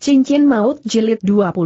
Cincin Maut Jilid 20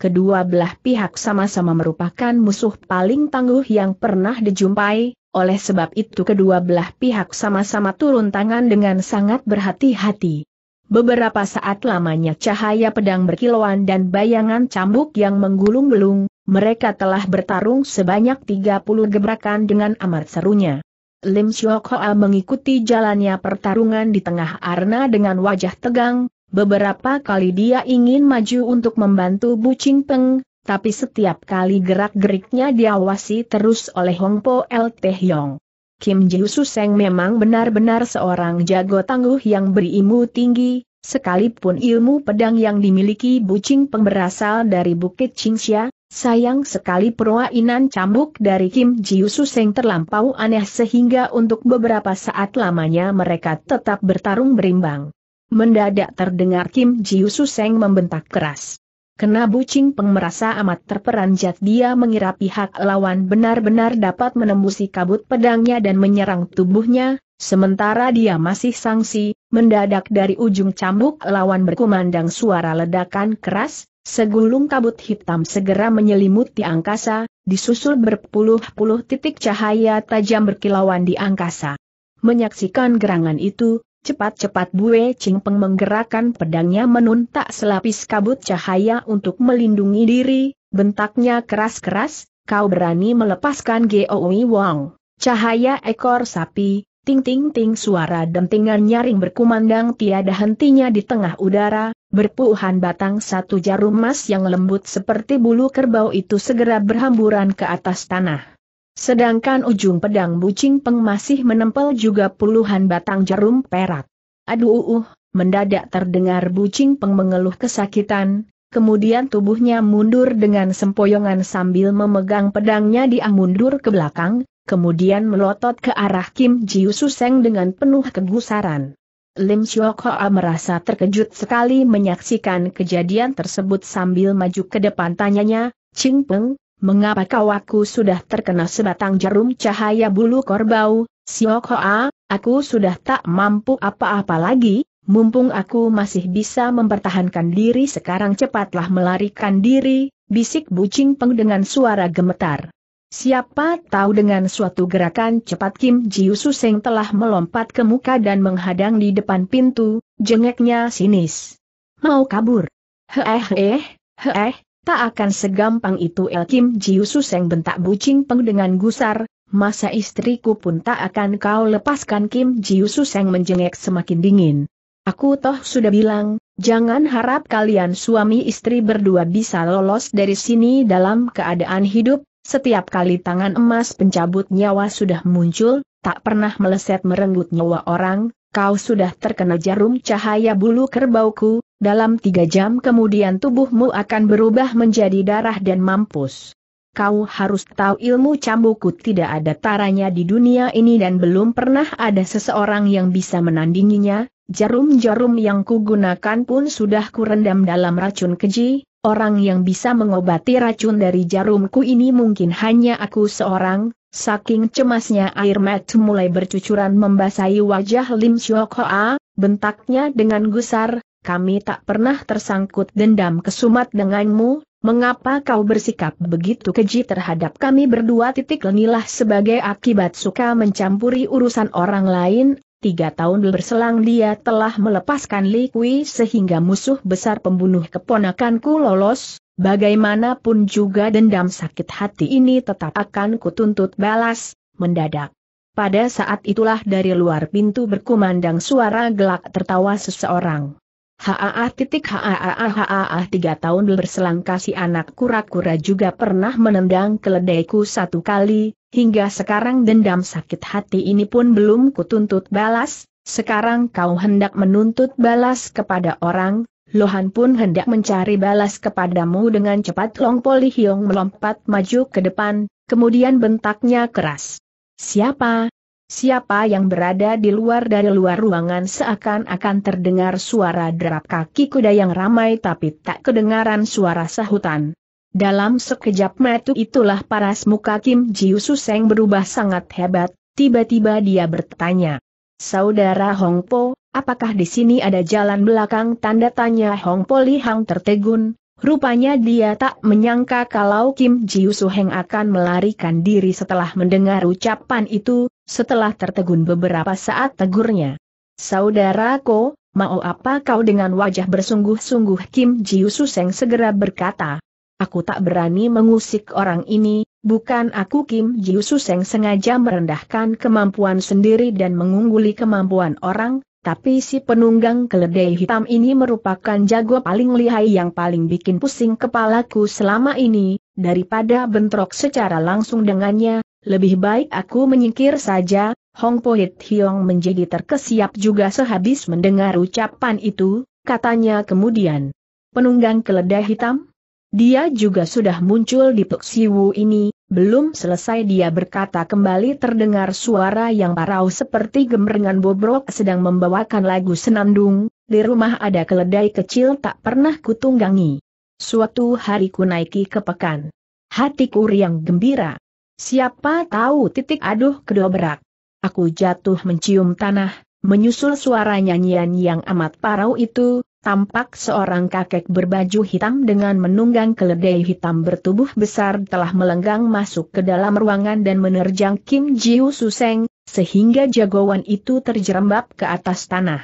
Kedua belah pihak sama-sama merupakan musuh paling tangguh yang pernah dijumpai, oleh sebab itu kedua belah pihak sama-sama turun tangan dengan sangat berhati-hati. Beberapa saat lamanya cahaya pedang berkilauan dan bayangan cambuk yang menggulung-gulung, mereka telah bertarung sebanyak 30 gebrakan dengan amat serunya. Lim Syok Hoa mengikuti jalannya pertarungan di tengah arena dengan wajah tegang, Beberapa kali dia ingin maju untuk membantu Bu Ching Peng, tapi setiap kali gerak-geriknya diawasi terus oleh Hong Po El Teh Yong. Kim Ji Suseng memang benar-benar seorang jago tangguh yang berilmu tinggi, sekalipun ilmu pedang yang dimiliki Bu Ching Peng berasal dari Bukit Xia, sayang sekali perwainan cambuk dari Kim Ji Suseng terlampau aneh sehingga untuk beberapa saat lamanya mereka tetap bertarung berimbang. Mendadak terdengar Kim Ji Jiu Suseng membentak keras. Kena bucing pengerasa amat terperanjat dia mengira pihak lawan benar-benar dapat menembusi kabut pedangnya dan menyerang tubuhnya, sementara dia masih sangsi, mendadak dari ujung cambuk lawan berkumandang suara ledakan keras, segulung kabut hitam segera menyelimuti angkasa, disusul berpuluh-puluh titik cahaya tajam berkilauan di angkasa. Menyaksikan gerangan itu, Cepat-cepat Bue Chingpeng menggerakkan pedangnya menuntak selapis kabut cahaya untuk melindungi diri, bentaknya keras-keras, kau berani melepaskan Geowi Wang. Cahaya ekor sapi, ting-ting-ting suara dan dentingan nyaring berkumandang tiada hentinya di tengah udara, berpuhan batang satu jarum emas yang lembut seperti bulu kerbau itu segera berhamburan ke atas tanah. Sedangkan ujung pedang bucing peng masih menempel juga puluhan batang jarum perak. Aduh, uh, uh, mendadak terdengar bucing peng mengeluh kesakitan, kemudian tubuhnya mundur dengan sempoyongan sambil memegang pedangnya dia mundur ke belakang, kemudian melotot ke arah Kim Jiu Suseng dengan penuh kegusaran. Lim Siok Hoa merasa terkejut sekali menyaksikan kejadian tersebut sambil maju ke depan tanyanya, Ching Peng, Mengapa kau aku sudah terkena sebatang jarum cahaya bulu korbau, Siok Hoa, aku sudah tak mampu apa-apa lagi, mumpung aku masih bisa mempertahankan diri sekarang cepatlah melarikan diri, bisik bucing peng dengan suara gemetar. Siapa tahu dengan suatu gerakan cepat Kim Ji Jiu Suseng telah melompat ke muka dan menghadang di depan pintu, jengeknya sinis. Mau kabur. Eh heeh, eh. Tak akan segampang itu El Kim Jiu Suseng bentak bucing peng dengan gusar, masa istriku pun tak akan kau lepaskan Kim Jiu Suseng menjengek semakin dingin. Aku toh sudah bilang, jangan harap kalian suami istri berdua bisa lolos dari sini dalam keadaan hidup, setiap kali tangan emas pencabut nyawa sudah muncul, tak pernah meleset merenggut nyawa orang, kau sudah terkena jarum cahaya bulu kerbauku, dalam tiga jam kemudian tubuhmu akan berubah menjadi darah dan mampus. Kau harus tahu ilmu cambukku tidak ada taranya di dunia ini dan belum pernah ada seseorang yang bisa menandinginya, jarum-jarum yang kugunakan pun sudah kurendam dalam racun keji, orang yang bisa mengobati racun dari jarumku ini mungkin hanya aku seorang, Saking cemasnya air mata mulai bercucuran membasahi wajah Lim Syok Hoa, bentaknya dengan gusar, kami tak pernah tersangkut dendam kesumat denganmu, mengapa kau bersikap begitu keji terhadap kami berdua titik lenilah sebagai akibat suka mencampuri urusan orang lain, Tiga tahun berselang dia telah melepaskan Li Kui sehingga musuh besar pembunuh keponakanku lolos, bagaimanapun juga dendam sakit hati ini tetap akan kutuntut balas, mendadak. Pada saat itulah dari luar pintu berkumandang suara gelak tertawa seseorang. Haa titik haa haa tiga tahun berselang kasih anak kura-kura juga pernah menendang keledaiku satu kali, Hingga sekarang dendam sakit hati ini pun belum kutuntut balas, sekarang kau hendak menuntut balas kepada orang, Lohan pun hendak mencari balas kepadamu dengan cepat Long Poli Hiong melompat maju ke depan, kemudian bentaknya keras. Siapa? Siapa yang berada di luar dari luar ruangan seakan-akan terdengar suara derap kaki kuda yang ramai tapi tak kedengaran suara sahutan. Dalam sekejap mata itulah paras muka Kim Jiu Suseng berubah sangat hebat, tiba-tiba dia bertanya. Saudara Hong Po, apakah di sini ada jalan belakang tanda tanya Hong Po Li Hang tertegun, rupanya dia tak menyangka kalau Kim Jiu Suheng akan melarikan diri setelah mendengar ucapan itu, setelah tertegun beberapa saat tegurnya. Saudara Ko, mau apa kau dengan wajah bersungguh-sungguh Kim Jiu Suseng segera berkata. Aku tak berani mengusik orang ini, bukan aku Kim Jiusu Seng sengaja merendahkan kemampuan sendiri dan mengungguli kemampuan orang, tapi si penunggang keledai hitam ini merupakan jago paling lihai yang paling bikin pusing kepalaku selama ini, daripada bentrok secara langsung dengannya, lebih baik aku menyingkir saja, Hong Pohit Hiong menjadi terkesiap juga sehabis mendengar ucapan itu, katanya kemudian. Penunggang keledai hitam? Dia juga sudah muncul di Peksiwu ini, belum selesai dia berkata kembali terdengar suara yang parau seperti gemerengan bobrok sedang membawakan lagu senandung, di rumah ada keledai kecil tak pernah kutunggangi. Suatu hari ku naiki ke pekan. Hatiku riang gembira. Siapa tahu titik aduh kedobrak. Aku jatuh mencium tanah, menyusul suara nyanyian yang amat parau itu, tampak seorang kakek berbaju hitam dengan menunggang keledai hitam bertubuh besar telah melenggang masuk ke dalam ruangan dan menerjang Kim Jiu Suseng, sehingga jagoan itu terjerembab ke atas tanah.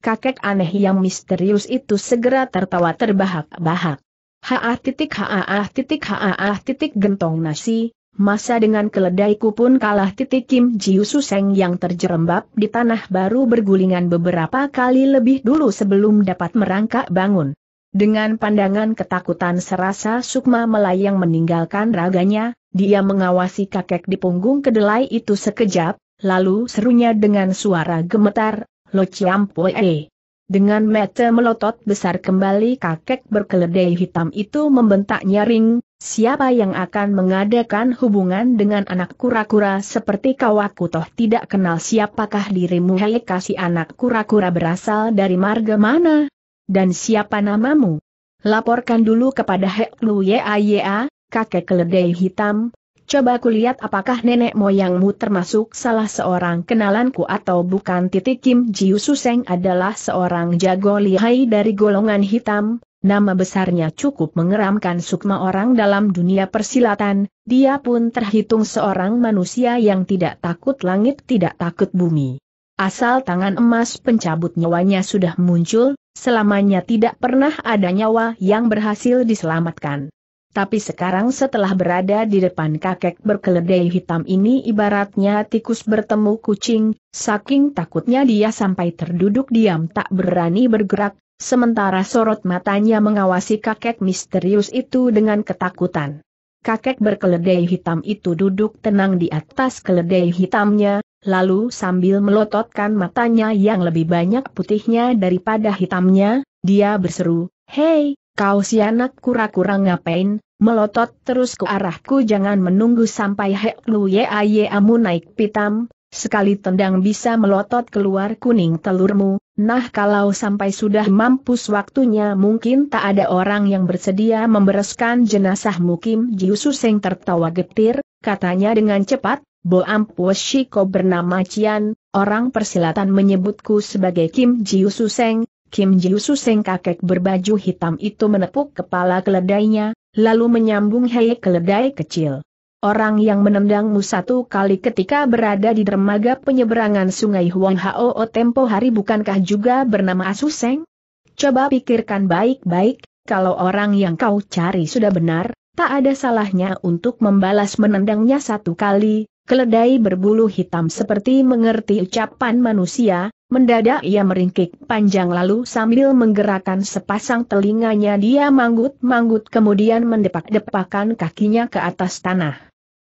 Kakek aneh yang misterius itu segera tertawa terbahak-bahak. Haah titik haah titik haah titik gentong nasi, masa dengan keledaiku pun kalah titik Kim Jiu Suseng yang terjerembab di tanah baru bergulingan beberapa kali lebih dulu sebelum dapat merangkak bangun. Dengan pandangan ketakutan serasa Sukma melayang meninggalkan raganya, dia mengawasi kakek di punggung kedelai itu sekejap, lalu serunya dengan suara gemetar, Lo Chiam Pue. Dengan mata melotot besar kembali kakek berkeledai hitam itu membentak nyaring, siapa yang akan mengadakan hubungan dengan anak kura-kura seperti kau aku toh tidak kenal siapakah dirimu hei kasih anak kura-kura berasal dari marga mana? Dan siapa namamu? Laporkan dulu kepada Hek Lu Yaya, kakek keledai hitam, Coba aku lihat apakah nenek moyangmu termasuk salah seorang kenalanku atau bukan titik Kim Jiu Suseng adalah seorang jago lihai dari golongan hitam, nama besarnya cukup mengeramkan sukma orang dalam dunia persilatan, dia pun terhitung seorang manusia yang tidak takut langit tidak takut bumi. Asal tangan emas pencabut nyawanya sudah muncul, selamanya tidak pernah ada nyawa yang berhasil diselamatkan. Tapi sekarang setelah berada di depan kakek berkeledai hitam ini ibaratnya tikus bertemu kucing, saking takutnya dia sampai terduduk diam tak berani bergerak, sementara sorot matanya mengawasi kakek misterius itu dengan ketakutan. Kakek berkeledai hitam itu duduk tenang di atas keledai hitamnya, lalu sambil melototkan matanya yang lebih banyak putihnya daripada hitamnya, dia berseru, Hei, Kau si anak kura-kura ngapain, melotot terus ke arahku jangan menunggu sampai Hek Lu ye amu naik pitam, sekali tendang bisa melotot keluar kuning telurmu, nah kalau sampai sudah mampus waktunya mungkin tak ada orang yang bersedia membereskan jenazahmu Kim Jiusu Seng tertawa getir, katanya dengan cepat, Boam Shiko bernama Cian, orang persilatan menyebutku sebagai Kim Jiusu Seng, Kim Jiu Suseng kakek berbaju hitam itu menepuk kepala keledainya, lalu menyambung hei keledai kecil. Orang yang menendangmu satu kali ketika berada di dermaga penyeberangan sungai Huang Hao tempo hari bukankah juga bernama Asuseng? Coba pikirkan baik-baik, kalau orang yang kau cari sudah benar, tak ada salahnya untuk membalas menendangnya satu kali, keledai berbulu hitam seperti mengerti ucapan manusia, Mendadak ia meringkik panjang lalu sambil menggerakkan sepasang telinganya dia manggut-manggut kemudian mendepak-depakan kakinya ke atas tanah.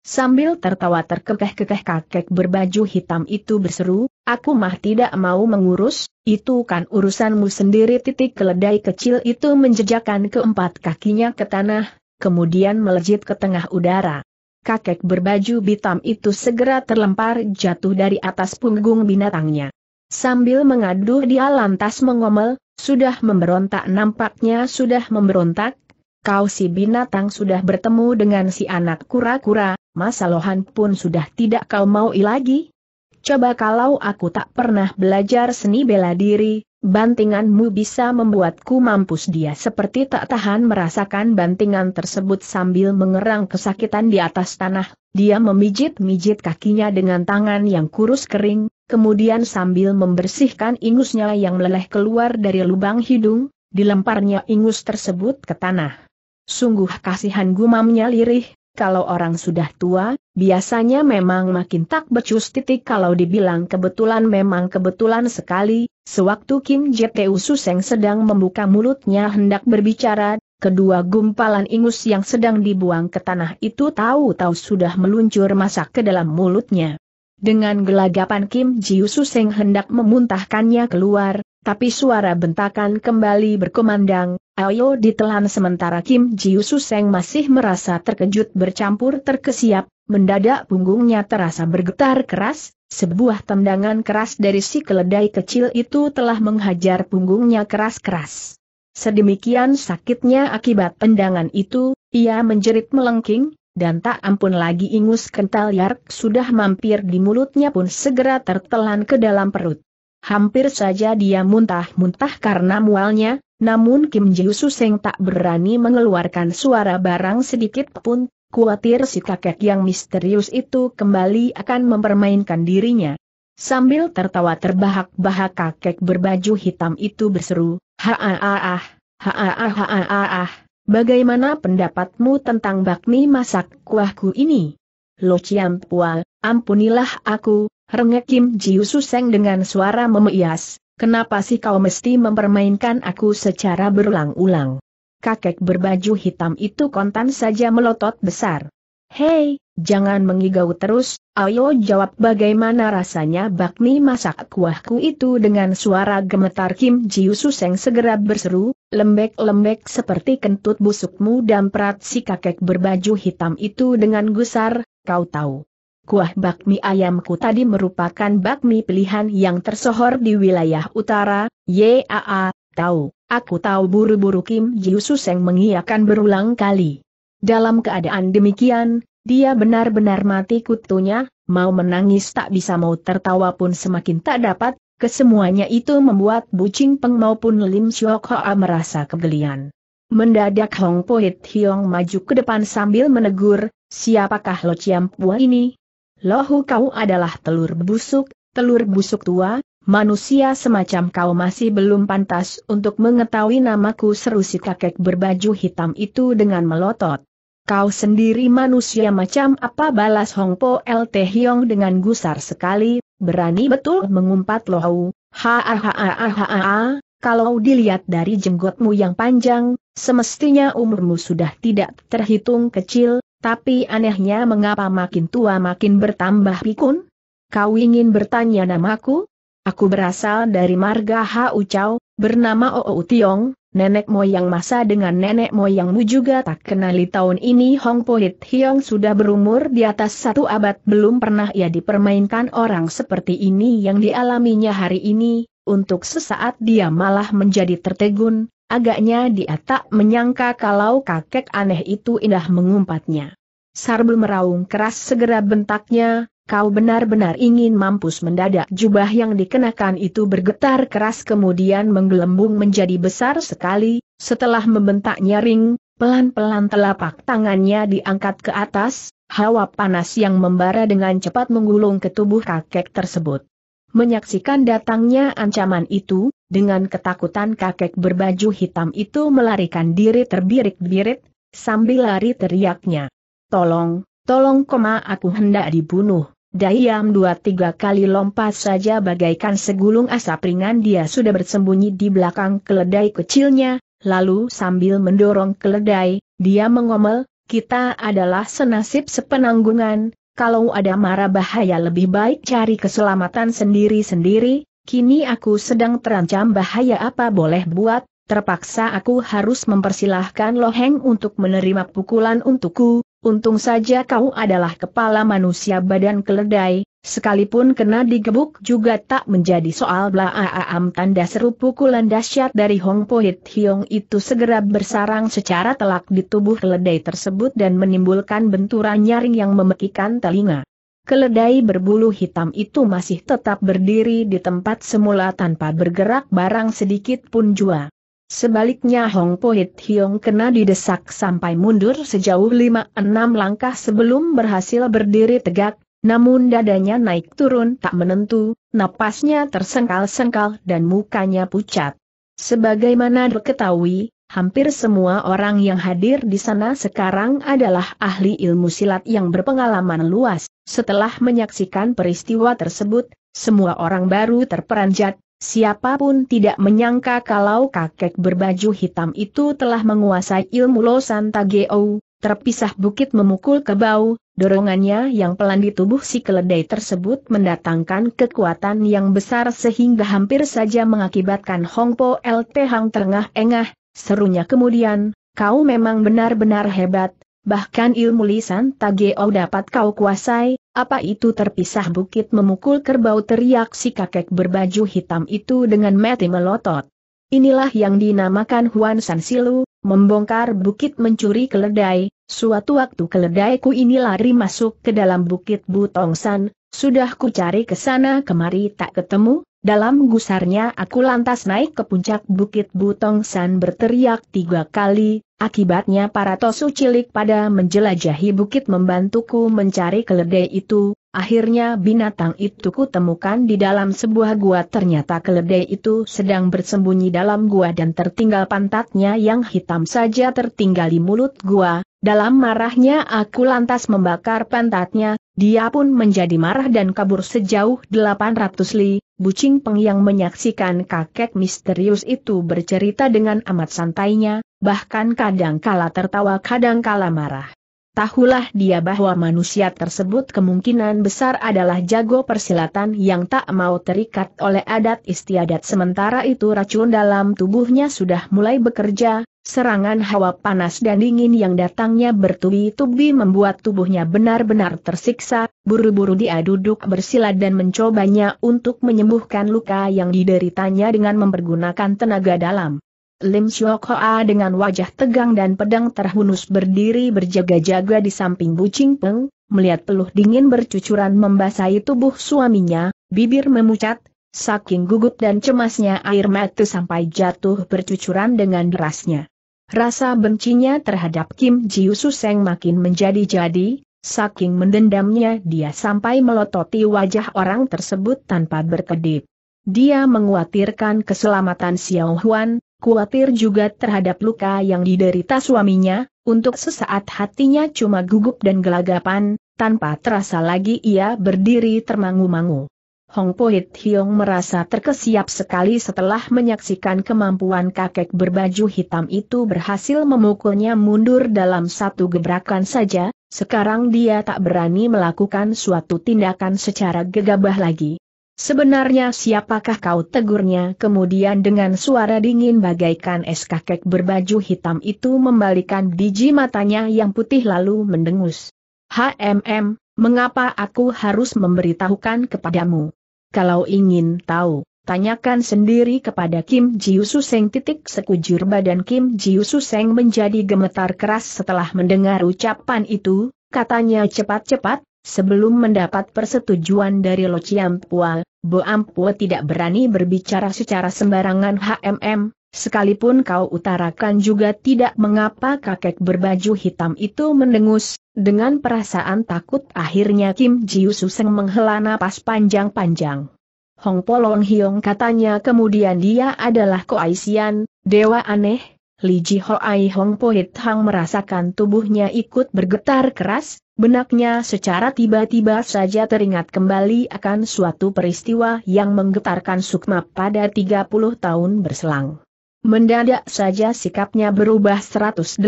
Sambil tertawa terkekeh-kekeh kakek berbaju hitam itu berseru, aku mah tidak mau mengurus, itu kan urusanmu sendiri titik keledai kecil itu menjejakkan keempat kakinya ke tanah, kemudian melejit ke tengah udara. Kakek berbaju hitam itu segera terlempar jatuh dari atas punggung binatangnya. Sambil mengaduh dia lantas mengomel, sudah memberontak nampaknya sudah memberontak, kau si binatang sudah bertemu dengan si anak kura-kura, masa lohan pun sudah tidak kau mau lagi? Coba kalau aku tak pernah belajar seni bela diri, bantinganmu bisa membuatku mampus dia seperti tak tahan merasakan bantingan tersebut sambil mengerang kesakitan di atas tanah, dia memijit-mijit kakinya dengan tangan yang kurus kering, kemudian sambil membersihkan ingusnya yang meleleh keluar dari lubang hidung, dilemparnya ingus tersebut ke tanah. Sungguh kasihan gumamnya lirih, kalau orang sudah tua, biasanya memang makin tak becus titik kalau dibilang kebetulan memang kebetulan sekali, sewaktu Kim Jete Ususeng sedang membuka mulutnya hendak berbicara, kedua gumpalan ingus yang sedang dibuang ke tanah itu tahu-tahu sudah meluncur masak ke dalam mulutnya. Dengan gelagapan Kim Ji Jiu Suseng hendak memuntahkannya keluar, tapi suara bentakan kembali berkumandang, ayo ditelan sementara Kim Ji Jiu Suseng masih merasa terkejut bercampur terkesiap, mendadak punggungnya terasa bergetar keras, sebuah tendangan keras dari si keledai kecil itu telah menghajar punggungnya keras-keras. Sedemikian sakitnya akibat tendangan itu, ia menjerit melengking, dan tak ampun lagi ingus kental yark sudah mampir di mulutnya pun segera tertelan ke dalam perut. Hampir saja dia muntah-muntah karena mualnya, namun Kim Jiu Seng tak berani mengeluarkan suara barang sedikit pun, khawatir si kakek yang misterius itu kembali akan mempermainkan dirinya. Sambil tertawa terbahak-bahak kakek berbaju hitam itu berseru, ha ha ha ha ha ha ha ha ha ha Bagaimana pendapatmu tentang bakmi masak kuahku ini? Lo Chiam Pua, ampunilah aku, rengek Kim Jiu Suseng dengan suara memeias, kenapa sih kau mesti mempermainkan aku secara berulang-ulang? Kakek berbaju hitam itu kontan saja melotot besar. Hei, Jangan mengigau terus, ayo jawab bagaimana rasanya bakmi masak kuahku itu dengan suara gemetar Kim Ji Yoo Suseng segera berseru, lembek-lembek seperti kentut busukmu dan perat si kakek berbaju hitam itu dengan gusar, kau tahu. Kuah bakmi ayamku tadi merupakan bakmi pilihan yang tersohor di wilayah utara, YAA, tahu, aku tahu buru-buru Kim Ji Yoo Suseng mengiakan berulang kali. Dalam keadaan demikian, dia benar-benar mati kutunya, mau menangis tak bisa mau tertawa pun semakin tak dapat, kesemuanya itu membuat Bucing Peng maupun Lim Siok Hoa merasa kegelian. Mendadak Hong Poet Hiong maju ke depan sambil menegur, siapakah Lo Chiam Pua ini? Lohu kau adalah telur busuk, telur busuk tua, manusia semacam kau masih belum pantas untuk mengetahui namaku seru si kakek berbaju hitam itu dengan melotot. Kau sendiri manusia macam apa balas Hong Po El Teh Hiong dengan gusar sekali, berani betul mengumpat Lohau, ha ha ha ha ha ha, kalau dilihat dari jenggotmu yang panjang, semestinya umurmu sudah tidak terhitung kecil, tapi anehnya mengapa makin tua makin bertambah pikun? Kau ingin bertanya namaku? Aku berasal dari marga Hau Chau bernama Oo Tiong, nenek moyang masa dengan nenek moyangmu juga tak kenali tahun ini Hong Pohit Hiong sudah berumur di atas satu abad belum pernah ia dipermainkan orang seperti ini yang dialaminya hari ini, untuk sesaat dia malah menjadi tertegun, agaknya dia tak menyangka kalau kakek aneh itu indah mengumpatnya. Sarbel meraung keras segera bentaknya, kau benar-benar ingin mampus mendadak jubah yang dikenakan itu bergetar keras kemudian menggelembung menjadi besar sekali, setelah membentak nyaring, pelan-pelan telapak tangannya diangkat ke atas, hawa panas yang membara dengan cepat menggulung ke tubuh kakek tersebut. Menyaksikan datangnya ancaman itu, dengan ketakutan kakek berbaju hitam itu melarikan diri terbirik birit sambil lari teriaknya. Tolong, tolong koma aku hendak dibunuh. Dayam dua tiga kali lompat saja bagaikan segulung asap ringan dia sudah bersembunyi di belakang keledai kecilnya, lalu sambil mendorong keledai, dia mengomel, kita adalah senasib sepenanggungan, kalau ada marah bahaya lebih baik cari keselamatan sendiri-sendiri, kini aku sedang terancam bahaya apa boleh buat, terpaksa aku harus mempersilahkan Loheng untuk menerima pukulan untukku, untung saja kau adalah kepala manusia badan keledai, sekalipun kena digebuk juga tak menjadi soal blaaam tanda seru pukulan dahsyat dari Hong Pohit Hiong itu segera bersarang secara telak di tubuh keledai tersebut dan menimbulkan benturan nyaring yang memekikan telinga. Keledai berbulu hitam itu masih tetap berdiri di tempat semula tanpa bergerak barang sedikit pun jua. Sebaliknya Hong Pohit Hiong kena didesak sampai mundur sejauh 5-6 langkah sebelum berhasil berdiri tegak, namun dadanya naik turun tak menentu, napasnya tersengkal-sengkal dan mukanya pucat. Sebagaimana diketahui, hampir semua orang yang hadir di sana sekarang adalah ahli ilmu silat yang berpengalaman luas. Setelah menyaksikan peristiwa tersebut, semua orang baru terperanjat, Siapapun tidak menyangka kalau kakek berbaju hitam itu telah menguasai ilmu Losan Tageo, terpisah bukit memukul kebau, dorongannya yang pelan di tubuh si keledai tersebut mendatangkan kekuatan yang besar sehingga hampir saja mengakibatkan Hongpo LT Hang terengah-engah, serunya kemudian, kau memang benar-benar hebat, bahkan ilmu lisan Tageo dapat kau kuasai, apa itu terpisah bukit memukul kerbau teriak si kakek berbaju hitam itu dengan mati melotot. Inilah yang dinamakan Huan San Silu, membongkar bukit mencuri keledai, suatu waktu keledaiku ini lari masuk ke dalam bukit Butong San. sudah ku cari ke sana kemari tak ketemu, dalam gusarnya aku lantas naik ke puncak bukit Butong San berteriak tiga kali, Akibatnya para tosu cilik pada menjelajahi bukit membantuku mencari keledai itu, akhirnya binatang itu kutemukan di dalam sebuah gua ternyata keledai itu sedang bersembunyi dalam gua dan tertinggal pantatnya yang hitam saja tertinggal di mulut gua, dalam marahnya aku lantas membakar pantatnya, dia pun menjadi marah dan kabur sejauh 800 li, Bucing Peng yang menyaksikan kakek misterius itu bercerita dengan amat santainya, bahkan kadang kala tertawa kadang kala marah tahulah dia bahwa manusia tersebut kemungkinan besar adalah jago persilatan yang tak mau terikat oleh adat istiadat sementara itu racun dalam tubuhnya sudah mulai bekerja, serangan hawa panas dan dingin yang datangnya bertubi-tubi membuat tubuhnya benar-benar tersiksa, buru-buru dia duduk bersila dan mencobanya untuk menyembuhkan luka yang dideritanya dengan mempergunakan tenaga dalam. Lim Syok dengan wajah tegang dan pedang terhunus berdiri berjaga-jaga di samping Bu Ching Peng, melihat peluh dingin bercucuran membasahi tubuh suaminya, bibir memucat, saking gugup dan cemasnya air mata sampai jatuh bercucuran dengan derasnya. Rasa bencinya terhadap Kim Ji Jiu Suseng makin menjadi-jadi, saking mendendamnya dia sampai melototi wajah orang tersebut tanpa berkedip. Dia menguatirkan keselamatan Xiao Huan, Kuatir juga terhadap luka yang diderita suaminya, untuk sesaat hatinya cuma gugup dan gelagapan, tanpa terasa lagi ia berdiri termangu-mangu. Hong Pohit Hiong merasa terkesiap sekali setelah menyaksikan kemampuan kakek berbaju hitam itu berhasil memukulnya mundur dalam satu gebrakan saja, sekarang dia tak berani melakukan suatu tindakan secara gegabah lagi. Sebenarnya siapakah kau tegurnya kemudian dengan suara dingin bagaikan es kakek berbaju hitam itu membalikan biji matanya yang putih lalu mendengus. HMM, mengapa aku harus memberitahukan kepadamu? Kalau ingin tahu, tanyakan sendiri kepada Kim Ji Jiu Seng titik sekujur badan Kim Ji Jiu Seng menjadi gemetar keras setelah mendengar ucapan itu, katanya cepat-cepat, Sebelum mendapat persetujuan dari Lo Chiampua, Bo Ampua tidak berani berbicara secara sembarangan HMM, sekalipun kau utarakan juga tidak mengapa kakek berbaju hitam itu mendengus, dengan perasaan takut akhirnya Kim Jiu Suseng menghela napas panjang-panjang. Hong Polong Hiong katanya kemudian dia adalah Koaisian, dewa aneh, Li Ji Hoai Hong Poit Hang merasakan tubuhnya ikut bergetar keras, benaknya secara tiba-tiba saja teringat kembali akan suatu peristiwa yang menggetarkan Sukma pada 30 tahun berselang. Mendadak saja sikapnya berubah 180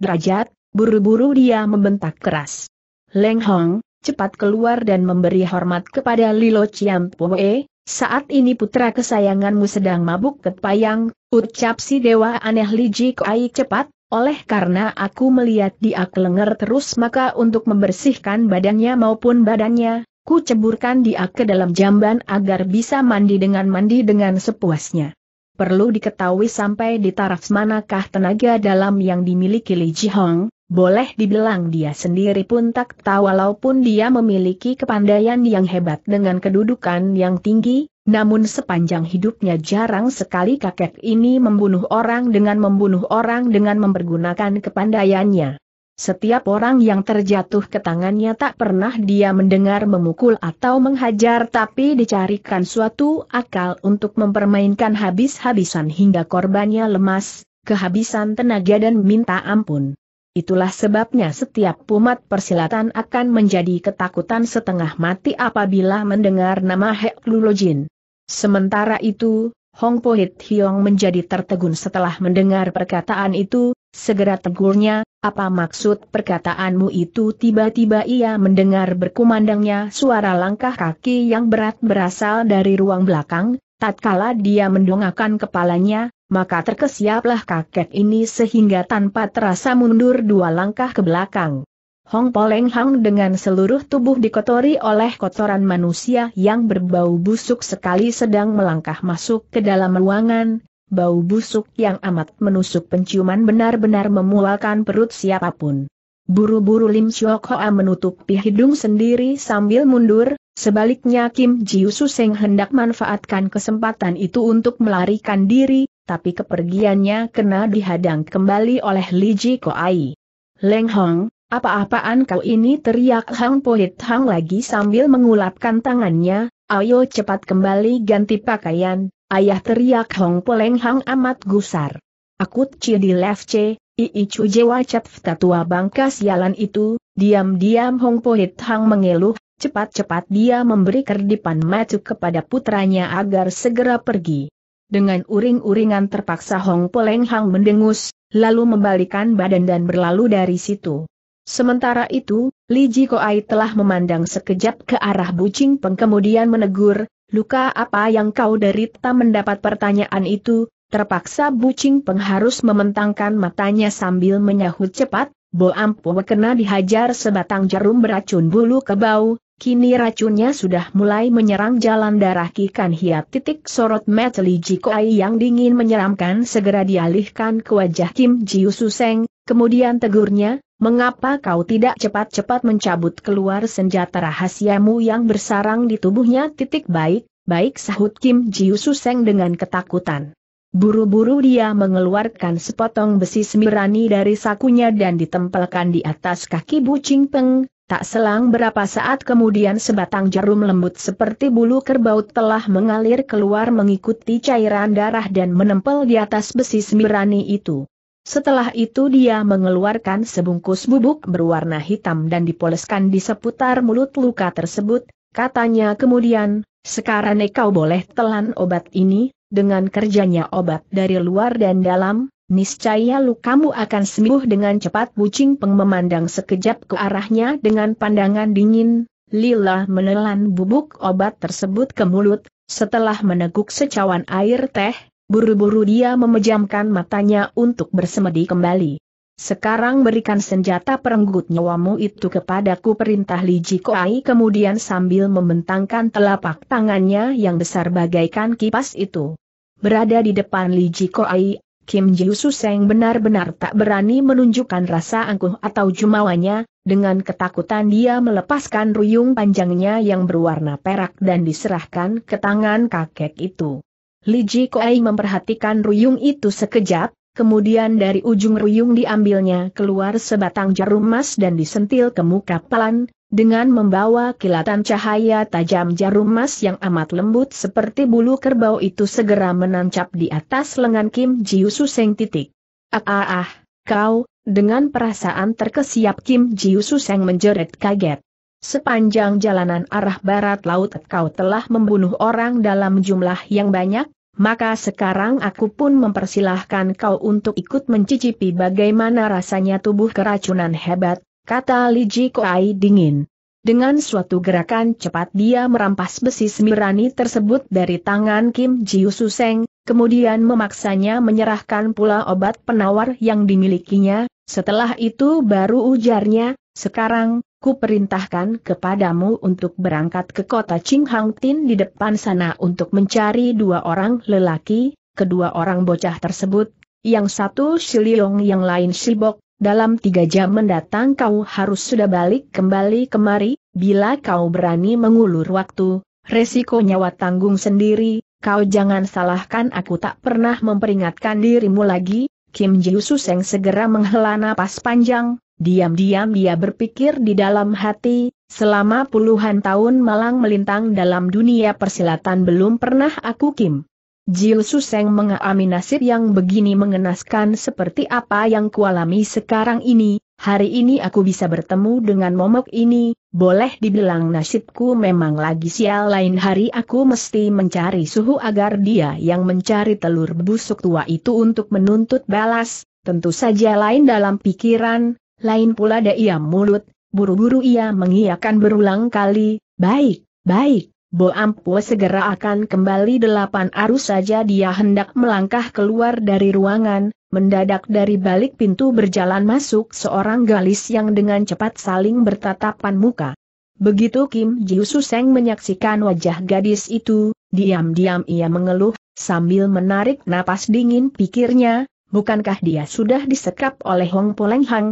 derajat, buru-buru dia membentak keras. Leng Hong, cepat keluar dan memberi hormat kepada Lilo Chiam Poe, saat ini putra kesayanganmu sedang mabuk kepayang, ucap si dewa aneh Li kuai cepat, oleh karena aku melihat dia kelenger terus maka untuk membersihkan badannya maupun badannya, ku ceburkan dia ke dalam jamban agar bisa mandi dengan mandi dengan sepuasnya. Perlu diketahui sampai di taraf manakah tenaga dalam yang dimiliki Li Jihong, boleh dibilang dia sendiri pun tak tahu walaupun dia memiliki kepandaian yang hebat dengan kedudukan yang tinggi, namun sepanjang hidupnya jarang sekali kakek ini membunuh orang dengan membunuh orang dengan mempergunakan kepandaiannya. Setiap orang yang terjatuh ke tangannya tak pernah dia mendengar memukul atau menghajar tapi dicarikan suatu akal untuk mempermainkan habis-habisan hingga korbannya lemas, kehabisan tenaga dan minta ampun. Itulah sebabnya setiap umat persilatan akan menjadi ketakutan setengah mati apabila mendengar nama Hek Lulojin. Sementara itu, Hong Pohit Hiong menjadi tertegun setelah mendengar perkataan itu, segera tegurnya, apa maksud perkataanmu itu tiba-tiba ia mendengar berkumandangnya suara langkah kaki yang berat berasal dari ruang belakang, tatkala dia mendongakkan kepalanya, maka terkesiaplah kakek ini sehingga tanpa terasa mundur dua langkah ke belakang. Hong Poleng Hang dengan seluruh tubuh dikotori oleh kotoran manusia yang berbau busuk sekali sedang melangkah masuk ke dalam ruangan, bau busuk yang amat menusuk penciuman benar-benar memualkan perut siapapun. Buru-buru Lim Chok Hoa menutupi hidung sendiri sambil mundur, sebaliknya Kim Jiu Suseng hendak manfaatkan kesempatan itu untuk melarikan diri, tapi kepergiannya kena dihadang kembali oleh Li Ji Koai. Leng Hong, apa-apaan kau ini teriak Hang Pohit Hang lagi sambil mengulapkan tangannya, ayo cepat kembali ganti pakaian, ayah teriak Hong Po Leng Hang amat gusar. Akut ciri di left C, Ii Chu Jewa fta tua Bangka Sialan itu, diam-diam Hong Pohit Hang mengeluh, cepat-cepat dia memberi kerdipan matuk kepada putranya agar segera pergi. Dengan uring-uringan terpaksa Hong Poleng Hang mendengus, lalu membalikan badan dan berlalu dari situ. Sementara itu, Li Ji Koai telah memandang sekejap ke arah Bucing Peng kemudian menegur, luka apa yang kau derita mendapat pertanyaan itu, terpaksa Bucing Peng harus mementangkan matanya sambil menyahut cepat, Bo Ampo kena dihajar sebatang jarum beracun bulu kebau, Kini racunnya sudah mulai menyerang jalan darah Ki Kan Hiat. Titik sorot mata Li Jikoai yang dingin menyeramkan segera dialihkan ke wajah Kim Ji Jiu Suseng, kemudian tegurnya, mengapa kau tidak cepat-cepat mencabut keluar senjata rahasiamu yang bersarang di tubuhnya? Titik baik, baik sahut Kim Ji Jiu Suseng dengan ketakutan. Buru-buru dia mengeluarkan sepotong besi semirani dari sakunya dan ditempelkan di atas kaki Bu Ching Peng, Tak selang berapa saat kemudian sebatang jarum lembut seperti bulu kerbau telah mengalir keluar mengikuti cairan darah dan menempel di atas besi semirani itu. Setelah itu dia mengeluarkan sebungkus bubuk berwarna hitam dan dipoleskan di seputar mulut luka tersebut, katanya kemudian, sekarang kau boleh telan obat ini, dengan kerjanya obat dari luar dan dalam, Niscaya lukamu akan sembuh dengan cepat Bucing Peng memandang sekejap ke arahnya dengan pandangan dingin, Lila menelan bubuk obat tersebut ke mulut, setelah meneguk secawan air teh, buru-buru dia memejamkan matanya untuk bersemedi kembali. Sekarang berikan senjata perenggut nyawamu itu kepadaku perintah Li Jikoai kemudian sambil membentangkan telapak tangannya yang besar bagaikan kipas itu. Berada di depan Li Jikoai, Kim Jiusu Seng benar-benar tak berani menunjukkan rasa angkuh atau jumawanya, dengan ketakutan dia melepaskan ruyung panjangnya yang berwarna perak dan diserahkan ke tangan kakek itu. Li Ji Koei memperhatikan ruyung itu sekejap, kemudian dari ujung ruyung diambilnya keluar sebatang jarum emas dan disentil ke muka pelan, dengan membawa kilatan cahaya tajam jarum emas yang amat lembut seperti bulu kerbau itu segera menancap di atas lengan Kim Jiusu Seng titik. Ah ah ah, kau, dengan perasaan terkesiap Kim Ji Jiusu Seng menjerit kaget. Sepanjang jalanan arah barat laut kau telah membunuh orang dalam jumlah yang banyak, maka sekarang aku pun mempersilahkan kau untuk ikut mencicipi bagaimana rasanya tubuh keracunan hebat, kata Li Ji Kuai dingin. Dengan suatu gerakan cepat dia merampas besi semirani tersebut dari tangan Kim Jiu Suseng, kemudian memaksanya menyerahkan pula obat penawar yang dimilikinya, setelah itu baru ujarnya, sekarang, ku perintahkan kepadamu untuk berangkat ke kota Qinghang Tin di depan sana untuk mencari dua orang lelaki, kedua orang bocah tersebut, yang satu Shiliong yang lain Shibok, dalam tiga jam mendatang kau harus sudah balik kembali kemari, bila kau berani mengulur waktu, resiko nyawa tanggung sendiri, kau jangan salahkan aku tak pernah memperingatkan dirimu lagi, Kim Jiu Suseng segera menghela napas panjang, diam-diam dia berpikir di dalam hati, selama puluhan tahun malang melintang dalam dunia persilatan belum pernah aku Kim. Jil Suseng mengalami nasib yang begini mengenaskan seperti apa yang kualami sekarang ini, hari ini aku bisa bertemu dengan momok ini, boleh dibilang nasibku memang lagi sial lain hari aku mesti mencari suhu agar dia yang mencari telur busuk tua itu untuk menuntut balas, tentu saja lain dalam pikiran, lain pula daya mulut, buru-buru ia mengiakan berulang kali, baik, baik, Bo Ampo segera akan kembali delapan arus saja dia hendak melangkah keluar dari ruangan, mendadak dari balik pintu berjalan masuk seorang galis yang dengan cepat saling bertatapan muka. Begitu Kim Ji Suseng menyaksikan wajah gadis itu, diam-diam ia mengeluh, sambil menarik napas dingin pikirnya, bukankah dia sudah disekap oleh Hong Leng Hang,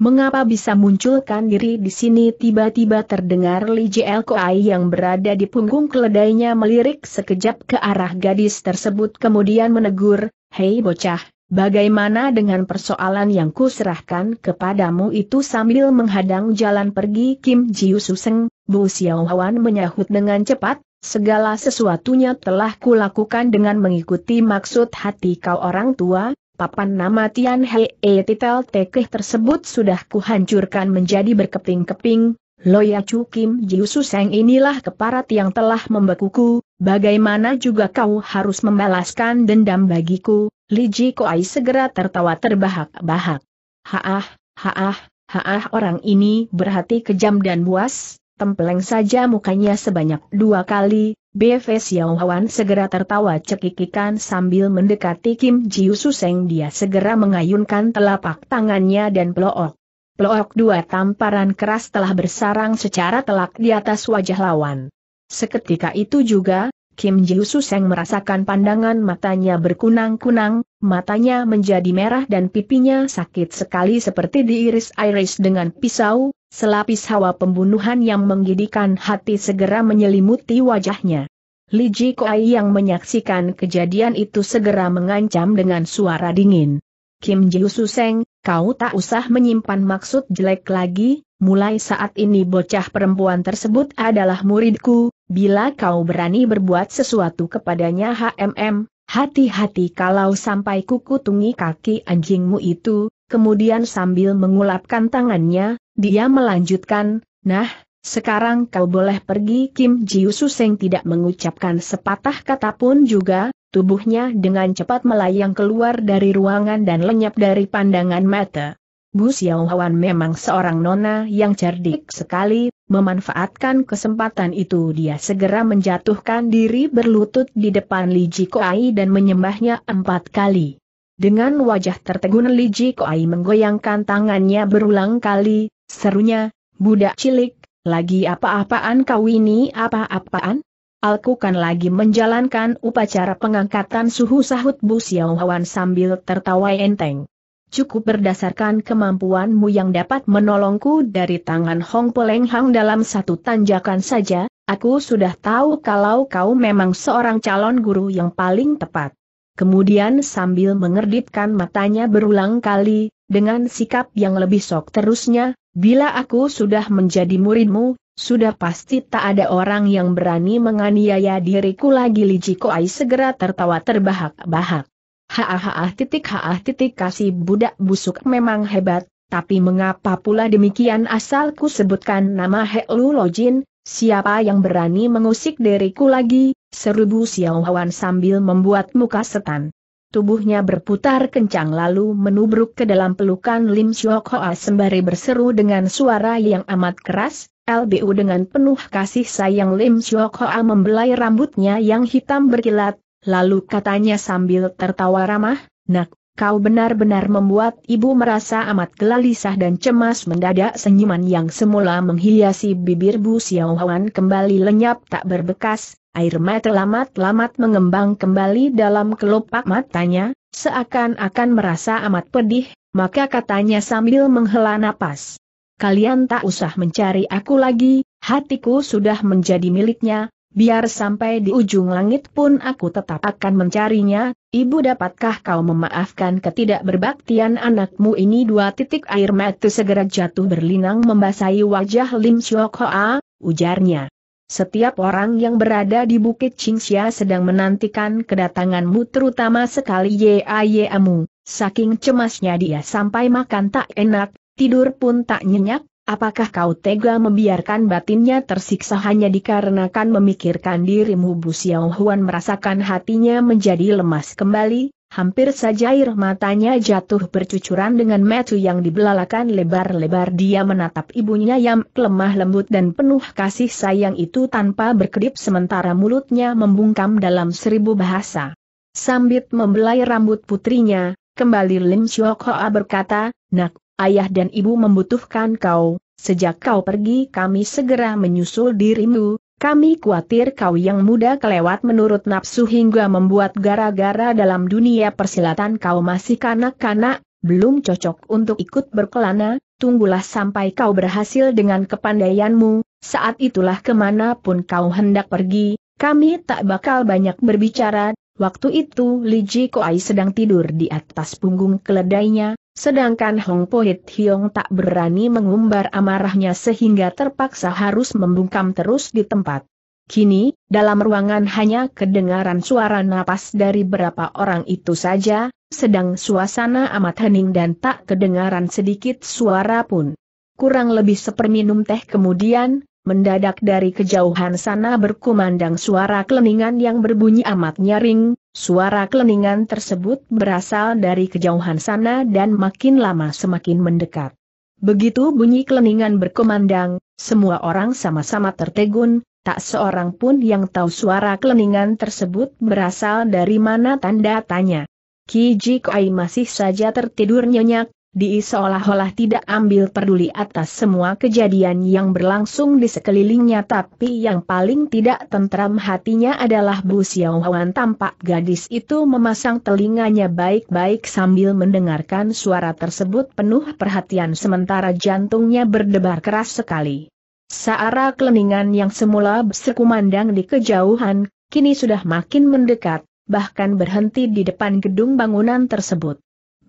Mengapa bisa munculkan diri di sini tiba-tiba terdengar Li JL Koai yang berada di punggung keledainya melirik sekejap ke arah gadis tersebut kemudian menegur, Hei bocah, bagaimana dengan persoalan yang kuserahkan kepadamu itu sambil menghadang jalan pergi Kim Ji Jiu Suseng, Bu Xiao Xiaohuan menyahut dengan cepat, segala sesuatunya telah kulakukan dengan mengikuti maksud hati kau orang tua, papan nama Tian Hei e Titel Tekeh tersebut sudah kuhancurkan menjadi berkeping-keping, Loya Chu Kim Jiu Seng inilah keparat yang telah membekuku, bagaimana juga kau harus membalaskan dendam bagiku, Li Ji Koai segera tertawa terbahak-bahak. Haah, haah, haah orang ini berhati kejam dan buas, tempeleng saja mukanya sebanyak dua kali, BV Hwan segera tertawa cekikikan sambil mendekati Kim Jiu Suseng dia segera mengayunkan telapak tangannya dan pelok. Pelok dua tamparan keras telah bersarang secara telak di atas wajah lawan. Seketika itu juga, Kim Jiu Suseng merasakan pandangan matanya berkunang-kunang, matanya menjadi merah dan pipinya sakit sekali seperti diiris-iris dengan pisau, Selapis hawa pembunuhan yang menggidikan hati segera menyelimuti wajahnya. Li Kuai yang menyaksikan kejadian itu segera mengancam dengan suara dingin. Kim Ji Jiu Suseng, kau tak usah menyimpan maksud jelek lagi, mulai saat ini bocah perempuan tersebut adalah muridku, bila kau berani berbuat sesuatu kepadanya HMM, hati-hati kalau sampai kukutungi kaki anjingmu itu, kemudian sambil mengulapkan tangannya, dia melanjutkan, nah, sekarang kau boleh pergi Kim Jiu Suseng tidak mengucapkan sepatah kata pun juga, tubuhnya dengan cepat melayang keluar dari ruangan dan lenyap dari pandangan mata. Bu Xiaohuan memang seorang nona yang cerdik sekali, memanfaatkan kesempatan itu dia segera menjatuhkan diri berlutut di depan Li Ji Koai dan menyembahnya empat kali. Dengan wajah tertegun Li Ji Koai menggoyangkan tangannya berulang kali, Serunya, budak cilik, lagi apa-apaan kau ini apa-apaan? Aku kan lagi menjalankan upacara pengangkatan suhu sahut Bu Xiaohuan sambil tertawa enteng. Cukup berdasarkan kemampuanmu yang dapat menolongku dari tangan Hong Hang dalam satu tanjakan saja, aku sudah tahu kalau kau memang seorang calon guru yang paling tepat. Kemudian sambil mengerdipkan matanya berulang kali, dengan sikap yang lebih sok terusnya, bila aku sudah menjadi muridmu, sudah pasti tak ada orang yang berani menganiaya diriku lagi Li Jikoai segera tertawa terbahak-bahak. Hahaha titik haah titik kasih budak busuk memang hebat, tapi mengapa pula demikian asalku sebutkan nama He Lu Lojin, siapa yang berani mengusik diriku lagi, seru Bu Xiaohuan sambil membuat muka setan. Tubuhnya berputar kencang lalu menubruk ke dalam pelukan Lim Siok Hoa sembari berseru dengan suara yang amat keras, LBU dengan penuh kasih sayang Lim Siok Hoa membelai rambutnya yang hitam berkilat, lalu katanya sambil tertawa ramah, Nak, kau benar-benar membuat ibu merasa amat gelisah dan cemas mendadak senyuman yang semula menghiasi bibir Bu Xiaohuan kembali lenyap tak berbekas, Air mata lamat-lamat mengembang kembali dalam kelopak matanya, seakan-akan merasa amat pedih, maka katanya sambil menghela napas. Kalian tak usah mencari aku lagi, hatiku sudah menjadi miliknya, biar sampai di ujung langit pun aku tetap akan mencarinya, ibu dapatkah kau memaafkan ketidakberbaktian anakmu ini dua titik air mata segera jatuh berlinang membasahi wajah Lim Chok Hoa, ujarnya. Setiap orang yang berada di Bukit Qingxia sedang menantikan kedatanganmu terutama sekali Yayamu. Saking cemasnya dia sampai makan tak enak, tidur pun tak nyenyak, apakah kau tega membiarkan batinnya tersiksa hanya dikarenakan memikirkan dirimu Bu Xiao Huan merasakan hatinya menjadi lemas kembali, Hampir saja air matanya jatuh bercucuran dengan metu yang dibelalakan lebar-lebar dia menatap ibunya yang lemah lembut dan penuh kasih sayang itu tanpa berkedip sementara mulutnya membungkam dalam seribu bahasa. Sambit membelai rambut putrinya, kembali Lim Chiok berkata, Nak, ayah dan ibu membutuhkan kau, sejak kau pergi kami segera menyusul dirimu, kami khawatir kau yang muda kelewat menurut nafsu hingga membuat gara-gara dalam dunia persilatan kau masih kanak-kanak, belum cocok untuk ikut berkelana, tunggulah sampai kau berhasil dengan kepandaianmu, saat itulah kemanapun kau hendak pergi, kami tak bakal banyak berbicara, Waktu itu Li Ji Koai sedang tidur di atas punggung keledainya, sedangkan Hong Pohit Hiong tak berani mengumbar amarahnya sehingga terpaksa harus membungkam terus di tempat. Kini, dalam ruangan hanya kedengaran suara napas dari berapa orang itu saja, sedang suasana amat hening dan tak kedengaran sedikit suara pun. Kurang lebih seperminum teh kemudian, mendadak dari kejauhan sana berkumandang suara keleningan yang berbunyi amat nyaring, suara keleningan tersebut berasal dari kejauhan sana dan makin lama semakin mendekat. Begitu bunyi keleningan berkumandang, semua orang sama-sama tertegun, tak seorang pun yang tahu suara keleningan tersebut berasal dari mana tanda tanya. Ki Kai masih saja tertidur nyenyak, di seolah-olah tidak ambil peduli atas semua kejadian yang berlangsung di sekelilingnya tapi yang paling tidak tentram hatinya adalah Bu Xiaohuan tampak gadis itu memasang telinganya baik-baik sambil mendengarkan suara tersebut penuh perhatian sementara jantungnya berdebar keras sekali. Saara keleningan yang semula bersekumandang di kejauhan, kini sudah makin mendekat, bahkan berhenti di depan gedung bangunan tersebut.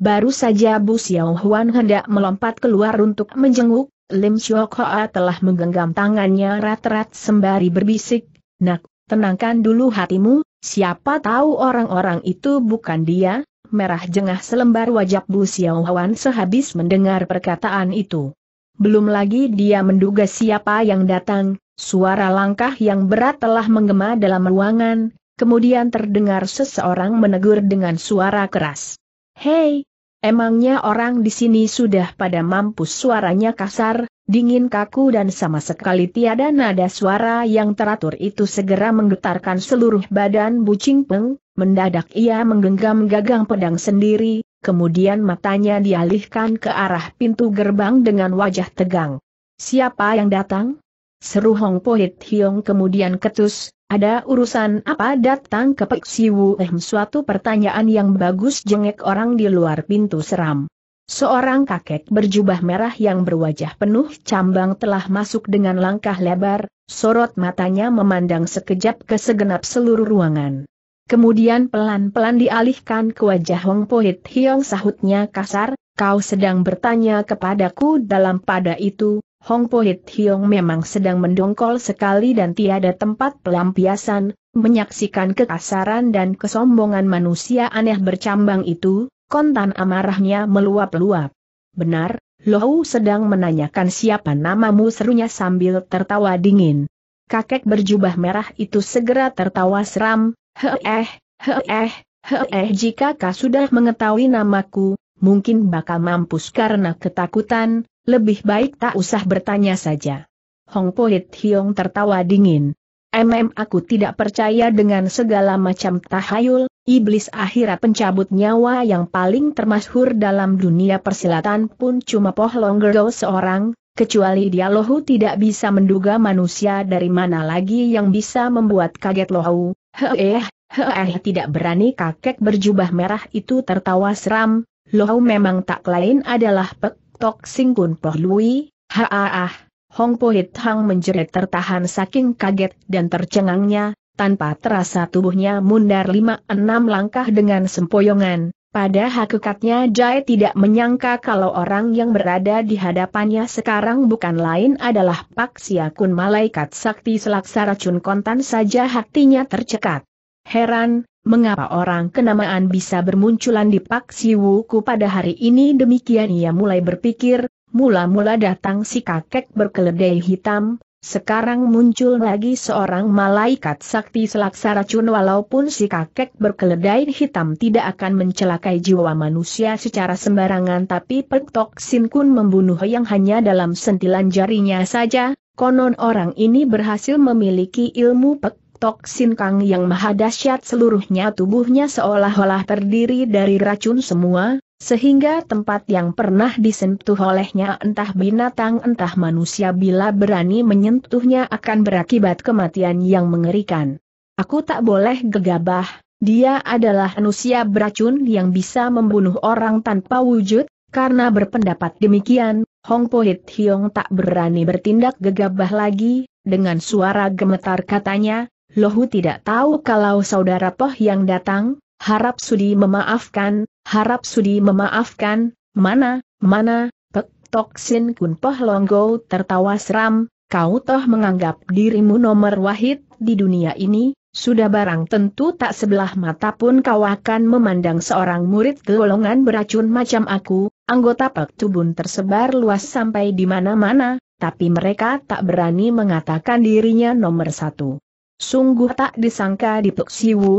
Baru saja Bu Xiao Huan hendak melompat keluar untuk menjenguk, Lim Chok Hoa telah menggenggam tangannya rat-rat sembari berbisik, Nak, tenangkan dulu hatimu, siapa tahu orang-orang itu bukan dia, merah jengah selembar wajah Bu Xiao Huan sehabis mendengar perkataan itu. Belum lagi dia menduga siapa yang datang, suara langkah yang berat telah menggema dalam ruangan, kemudian terdengar seseorang menegur dengan suara keras. Hei, Emangnya orang di sini sudah pada mampus suaranya kasar, dingin kaku dan sama sekali tiada nada suara yang teratur itu segera menggetarkan seluruh badan Bucing Peng, mendadak ia menggenggam gagang pedang sendiri, kemudian matanya dialihkan ke arah pintu gerbang dengan wajah tegang. Siapa yang datang? Seru Hong Pohit Hiong kemudian ketus, ada urusan apa datang ke Pek Siwu Eh suatu pertanyaan yang bagus jengek orang di luar pintu seram. Seorang kakek berjubah merah yang berwajah penuh cambang telah masuk dengan langkah lebar, sorot matanya memandang sekejap ke segenap seluruh ruangan. Kemudian pelan-pelan dialihkan ke wajah Hong Pohit Hiong sahutnya kasar, kau sedang bertanya kepadaku dalam pada itu, Hong Pohit Hiong memang sedang mendongkol sekali dan tiada tempat pelampiasan, menyaksikan kekasaran dan kesombongan manusia aneh bercambang itu, kontan amarahnya meluap-luap. Benar, Lohu sedang menanyakan siapa namamu serunya sambil tertawa dingin. Kakek berjubah merah itu segera tertawa seram, heeh, heeh, heeh jika kau sudah mengetahui namaku, mungkin bakal mampus karena ketakutan, lebih baik tak usah bertanya saja. Hong Poit Hiong tertawa dingin. MM aku tidak percaya dengan segala macam tahayul, iblis akhirat pencabut nyawa yang paling termasyhur dalam dunia persilatan pun cuma Poh Longgergo seorang, kecuali dia Lohu tidak bisa menduga manusia dari mana lagi yang bisa membuat kaget Lohu. Heeh, heeh tidak berani kakek berjubah merah itu tertawa seram, Lohu memang tak lain adalah Pek Tok Sing Kun Poh Lui, haaah, Hong Pohit Hang menjerit tertahan saking kaget dan tercengangnya, tanpa terasa tubuhnya mundar lima enam langkah dengan sempoyongan, pada hakikatnya Jai tidak menyangka kalau orang yang berada di hadapannya sekarang bukan lain adalah Pak Siakun malaikat sakti selaksa racun kontan saja hatinya tercekat. Heran, mengapa orang kenamaan bisa bermunculan di Pak Siwuku pada hari ini demikian ia mulai berpikir, mula-mula datang si kakek berkeledai hitam, sekarang muncul lagi seorang malaikat sakti selaksa racun walaupun si kakek berkeledai hitam tidak akan mencelakai jiwa manusia secara sembarangan tapi Pektok Sin Kun membunuh yang hanya dalam sentilan jarinya saja, konon orang ini berhasil memiliki ilmu Pek Toksin Kang yang maha dahsyat seluruhnya tubuhnya seolah-olah terdiri dari racun semua, sehingga tempat yang pernah disentuh olehnya entah binatang entah manusia bila berani menyentuhnya akan berakibat kematian yang mengerikan. Aku tak boleh gegabah, dia adalah manusia beracun yang bisa membunuh orang tanpa wujud, karena berpendapat demikian, Hong Pohit Hiong tak berani bertindak gegabah lagi, dengan suara gemetar katanya, Lohu tidak tahu kalau saudara Poh yang datang, harap Sudi memaafkan, harap Sudi memaafkan, mana, mana, Pek Tok Sin Kun Poh Longgo tertawa seram, kau toh menganggap dirimu nomor wahid di dunia ini, sudah barang tentu tak sebelah mata pun kau akan memandang seorang murid golongan beracun macam aku, anggota Pek Tubun tersebar luas sampai di mana-mana, tapi mereka tak berani mengatakan dirinya nomor satu. Sungguh tak disangka di Pek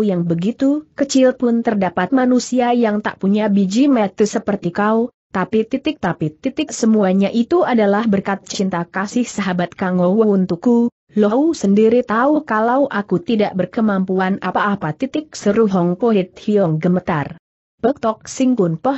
yang begitu kecil pun terdapat manusia yang tak punya biji mata seperti kau, tapi titik tapi titik semuanya itu adalah berkat cinta kasih sahabat Kang untukku, Lohu sendiri tahu kalau aku tidak berkemampuan apa-apa titik seru Hong Pohit Hiong gemetar. Pek Tok Singkun Poh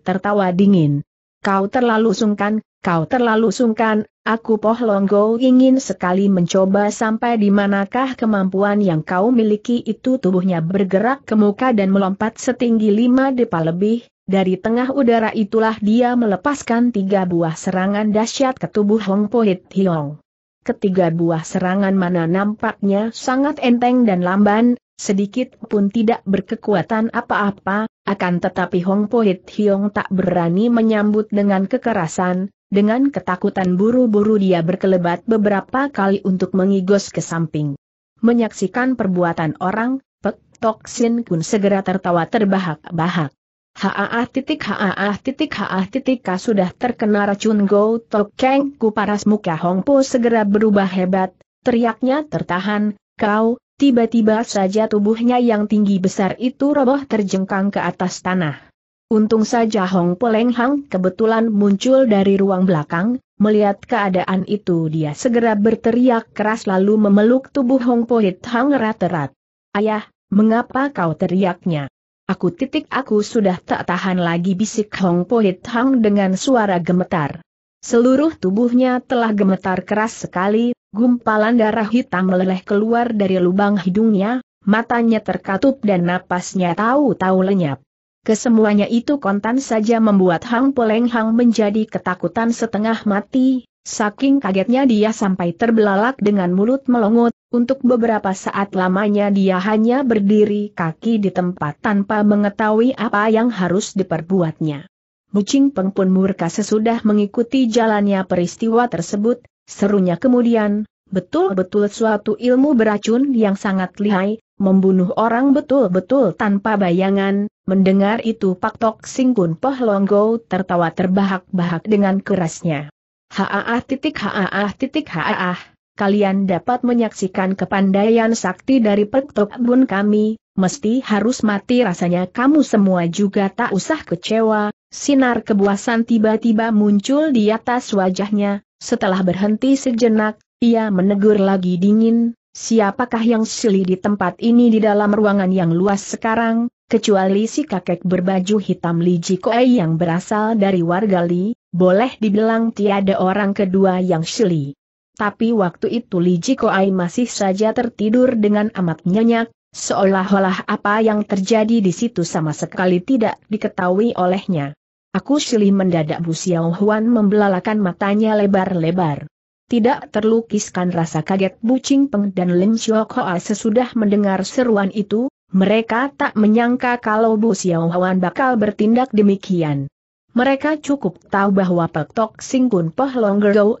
tertawa dingin. Kau terlalu sungkan, kau terlalu sungkan, Aku Poh Longgo ingin sekali mencoba sampai di manakah kemampuan yang kau miliki itu tubuhnya bergerak ke muka dan melompat setinggi lima depa lebih, dari tengah udara itulah dia melepaskan tiga buah serangan dahsyat ke tubuh Hong Pohit Hiong. Ketiga buah serangan mana nampaknya sangat enteng dan lamban, sedikit pun tidak berkekuatan apa-apa, akan tetapi Hong Pohit Hiong tak berani menyambut dengan kekerasan, dengan ketakutan buru-buru dia berkelebat beberapa kali untuk mengigos ke samping. Menyaksikan perbuatan orang, Pek Tok Sin Kun segera tertawa terbahak-bahak. Haah titik haah titik haah titik ka sudah terkena racun Go Tok Keng ku paras muka Hong Po segera berubah hebat, teriaknya tertahan, kau, tiba-tiba saja tubuhnya yang tinggi besar itu roboh terjengkang ke atas tanah. Untung saja Hong Poleng Hang kebetulan muncul dari ruang belakang, melihat keadaan itu dia segera berteriak keras lalu memeluk tubuh Hong Pohit Hang erat-erat. Ayah, mengapa kau teriaknya? Aku titik aku sudah tak tahan lagi bisik Hong Pohit Hang dengan suara gemetar. Seluruh tubuhnya telah gemetar keras sekali, gumpalan darah hitam meleleh keluar dari lubang hidungnya, matanya terkatup dan napasnya tahu-tahu lenyap. Kesemuanya itu kontan saja membuat Hang Poleng Hang menjadi ketakutan setengah mati, saking kagetnya dia sampai terbelalak dengan mulut melongot, untuk beberapa saat lamanya dia hanya berdiri kaki di tempat tanpa mengetahui apa yang harus diperbuatnya. Mucing Peng pun murka sesudah mengikuti jalannya peristiwa tersebut, serunya kemudian, betul-betul suatu ilmu beracun yang sangat lihai, Membunuh orang betul-betul tanpa bayangan, mendengar itu Pak Tok Singkun Poh Longgo tertawa terbahak-bahak dengan kerasnya. Haaah titik haaah titik haaah, kalian dapat menyaksikan kepandaian sakti dari Pak Tok Bun kami, mesti harus mati rasanya kamu semua juga tak usah kecewa, sinar kebuasan tiba-tiba muncul di atas wajahnya, setelah berhenti sejenak, ia menegur lagi dingin, Siapakah yang silih di tempat ini di dalam ruangan yang luas sekarang, kecuali si kakek berbaju hitam Li Jikoei yang berasal dari warga Li, boleh dibilang tiada orang kedua yang silih. Tapi waktu itu Li Jikoei masih saja tertidur dengan amat nyenyak, seolah-olah apa yang terjadi di situ sama sekali tidak diketahui olehnya. Aku silih mendadak Bu Xiao Huan membelalakan matanya lebar-lebar tidak terlukiskan rasa kaget Bucing Peng dan Lim Xiao Hoa sesudah mendengar seruan itu, mereka tak menyangka kalau Bu Xiao Hoan bakal bertindak demikian. Mereka cukup tahu bahwa Pek Tok Sing Kun Poh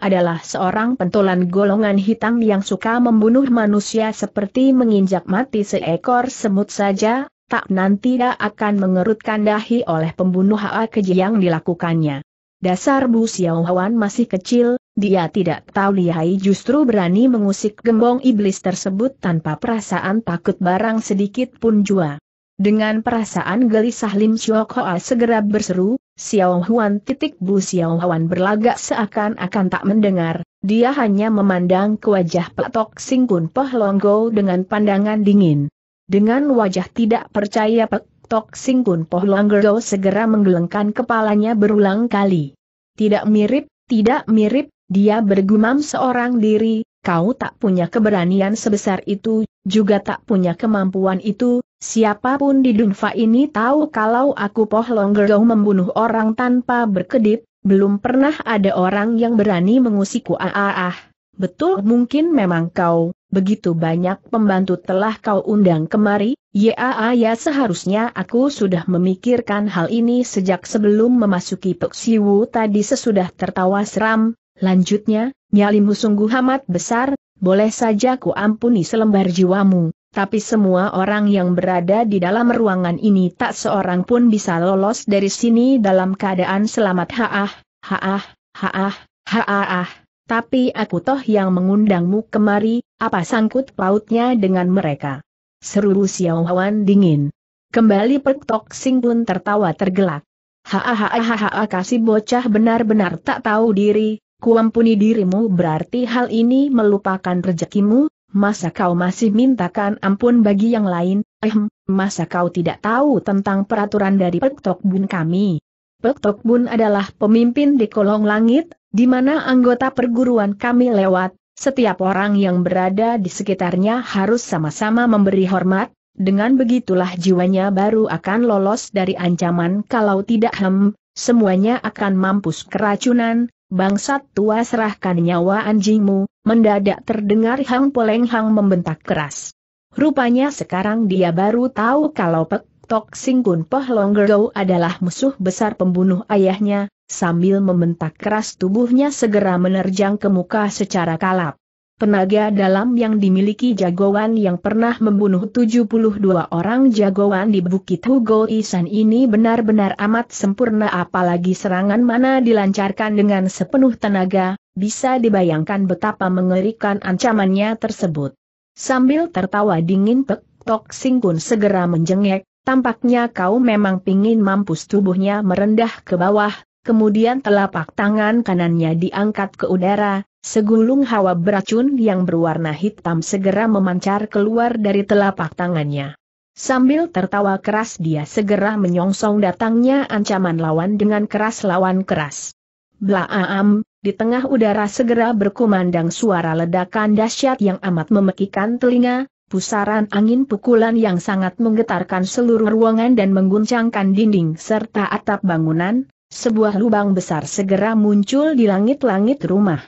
adalah seorang pentolan golongan hitam yang suka membunuh manusia seperti menginjak mati seekor semut saja, tak nanti dia akan mengerutkan dahi oleh pembunuh hak keji yang dilakukannya. Dasar Bu Xiao Hoan masih kecil, dia tidak tahu lihai justru berani mengusik gembong iblis tersebut tanpa perasaan takut barang sedikit pun jua. Dengan perasaan gelisah Lim Chiok Hoa segera berseru, Xiao Huan titik Bu Xiao Huan berlagak seakan-akan tak mendengar, dia hanya memandang ke wajah Petok Singkun Poh Longgo dengan pandangan dingin. Dengan wajah tidak percaya Petok Singkun Poh Longgo segera menggelengkan kepalanya berulang kali. Tidak mirip, tidak mirip, dia bergumam seorang diri, kau tak punya keberanian sebesar itu, juga tak punya kemampuan itu, siapapun di Dunfa ini tahu kalau aku Poh Longgerong membunuh orang tanpa berkedip, belum pernah ada orang yang berani mengusikku ah, ah, ah Betul mungkin memang kau, begitu banyak pembantu telah kau undang kemari, ya ah, ya seharusnya aku sudah memikirkan hal ini sejak sebelum memasuki Peksiwu tadi sesudah tertawa seram, Lanjutnya, nyalimu sungguh amat besar, boleh saja ku ampuni selembar jiwamu, tapi semua orang yang berada di dalam ruangan ini tak seorang pun bisa lolos dari sini dalam keadaan selamat haah, haah, haah, haah. Tapi aku toh yang mengundangmu kemari, apa sangkut pautnya dengan mereka? Seru Xiaohuan dingin. Kembali Tok Sing pun tertawa tergelak. Hahaha kasih bocah benar-benar tak tahu diri, Kuampuni dirimu berarti hal ini melupakan rezekimu, masa kau masih mintakan ampun bagi yang lain, ehm, masa kau tidak tahu tentang peraturan dari Pek Bun kami. Pek Bun adalah pemimpin di kolong langit, di mana anggota perguruan kami lewat, setiap orang yang berada di sekitarnya harus sama-sama memberi hormat, dengan begitulah jiwanya baru akan lolos dari ancaman kalau tidak hem, semuanya akan mampus keracunan, bangsat tua serahkan nyawa anjingmu, mendadak terdengar Hang Poleng Hang membentak keras. Rupanya sekarang dia baru tahu kalau Pek Tok Singkun Poh adalah musuh besar pembunuh ayahnya, sambil membentak keras tubuhnya segera menerjang ke muka secara kalap. Tenaga dalam yang dimiliki jagoan yang pernah membunuh 72 orang jagoan di Bukit Hugo Isan ini benar-benar amat sempurna apalagi serangan mana dilancarkan dengan sepenuh tenaga, bisa dibayangkan betapa mengerikan ancamannya tersebut. Sambil tertawa dingin Pek Tok Singkun segera menjengek, tampaknya kau memang pingin mampus tubuhnya merendah ke bawah, kemudian telapak tangan kanannya diangkat ke udara, segulung hawa beracun yang berwarna hitam segera memancar keluar dari telapak tangannya. Sambil tertawa keras dia segera menyongsong datangnya ancaman lawan dengan keras lawan keras. Blaam, di tengah udara segera berkumandang suara ledakan dahsyat yang amat memekikan telinga, pusaran angin pukulan yang sangat menggetarkan seluruh ruangan dan mengguncangkan dinding serta atap bangunan, sebuah lubang besar segera muncul di langit-langit rumah.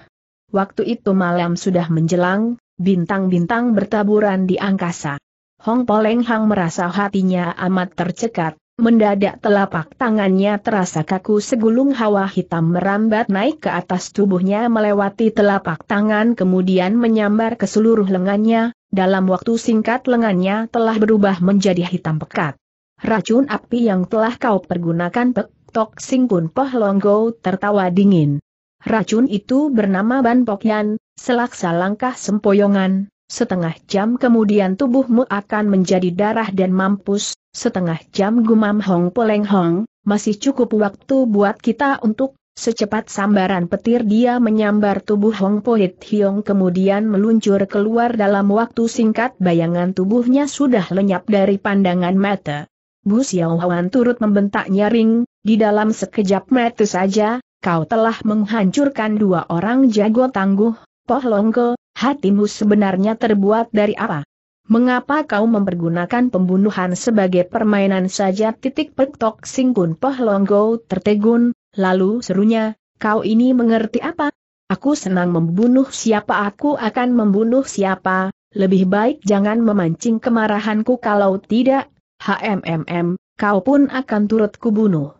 Waktu itu malam sudah menjelang, bintang-bintang bertaburan di angkasa. Hong Poleng Hang merasa hatinya amat tercekat, mendadak telapak tangannya terasa kaku segulung hawa hitam merambat naik ke atas tubuhnya melewati telapak tangan kemudian menyambar ke seluruh lengannya, dalam waktu singkat lengannya telah berubah menjadi hitam pekat. Racun api yang telah kau pergunakan pek Tok Singkun Poh Longgo tertawa dingin. Racun itu bernama Ban Pokyan, selaksa langkah sempoyongan, setengah jam kemudian tubuhmu akan menjadi darah dan mampus, setengah jam gumam Hong Poleng Hong, masih cukup waktu buat kita untuk, secepat sambaran petir dia menyambar tubuh Hong Poet Hiong kemudian meluncur keluar dalam waktu singkat bayangan tubuhnya sudah lenyap dari pandangan mata. Bu Xiaohuan turut membentak nyaring, di dalam sekejap mata saja, kau telah menghancurkan dua orang jago tangguh, Poh Longko, hatimu sebenarnya terbuat dari apa? Mengapa kau mempergunakan pembunuhan sebagai permainan saja? Titik pektok singkun Poh Longko tertegun, lalu serunya, kau ini mengerti apa? Aku senang membunuh siapa aku akan membunuh siapa, lebih baik jangan memancing kemarahanku kalau tidak, HMMM, kau pun akan turut kubunuh.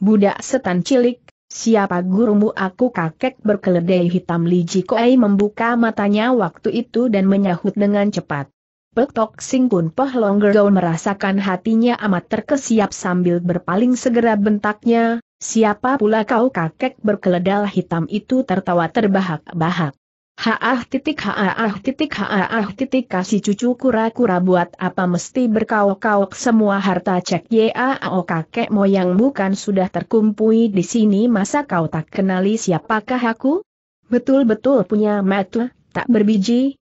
Budak setan cilik, siapa gurumu aku kakek berkeledai hitam Li Jikoei membuka matanya waktu itu dan menyahut dengan cepat. Petok Singkun Poh Longgergau merasakan hatinya amat terkesiap sambil berpaling segera bentaknya, siapa pula kau kakek berkeledal hitam itu tertawa terbahak-bahak. Haah titik haah ah, titik haah ah, titik kasih cucu kura-kura buat apa mesti berkauk kauk semua harta cek yao ah, oh, kakek moyang bukan sudah terkumpui di sini masa kau tak kenali siapakah aku? Betul-betul punya metu, tak berbiji,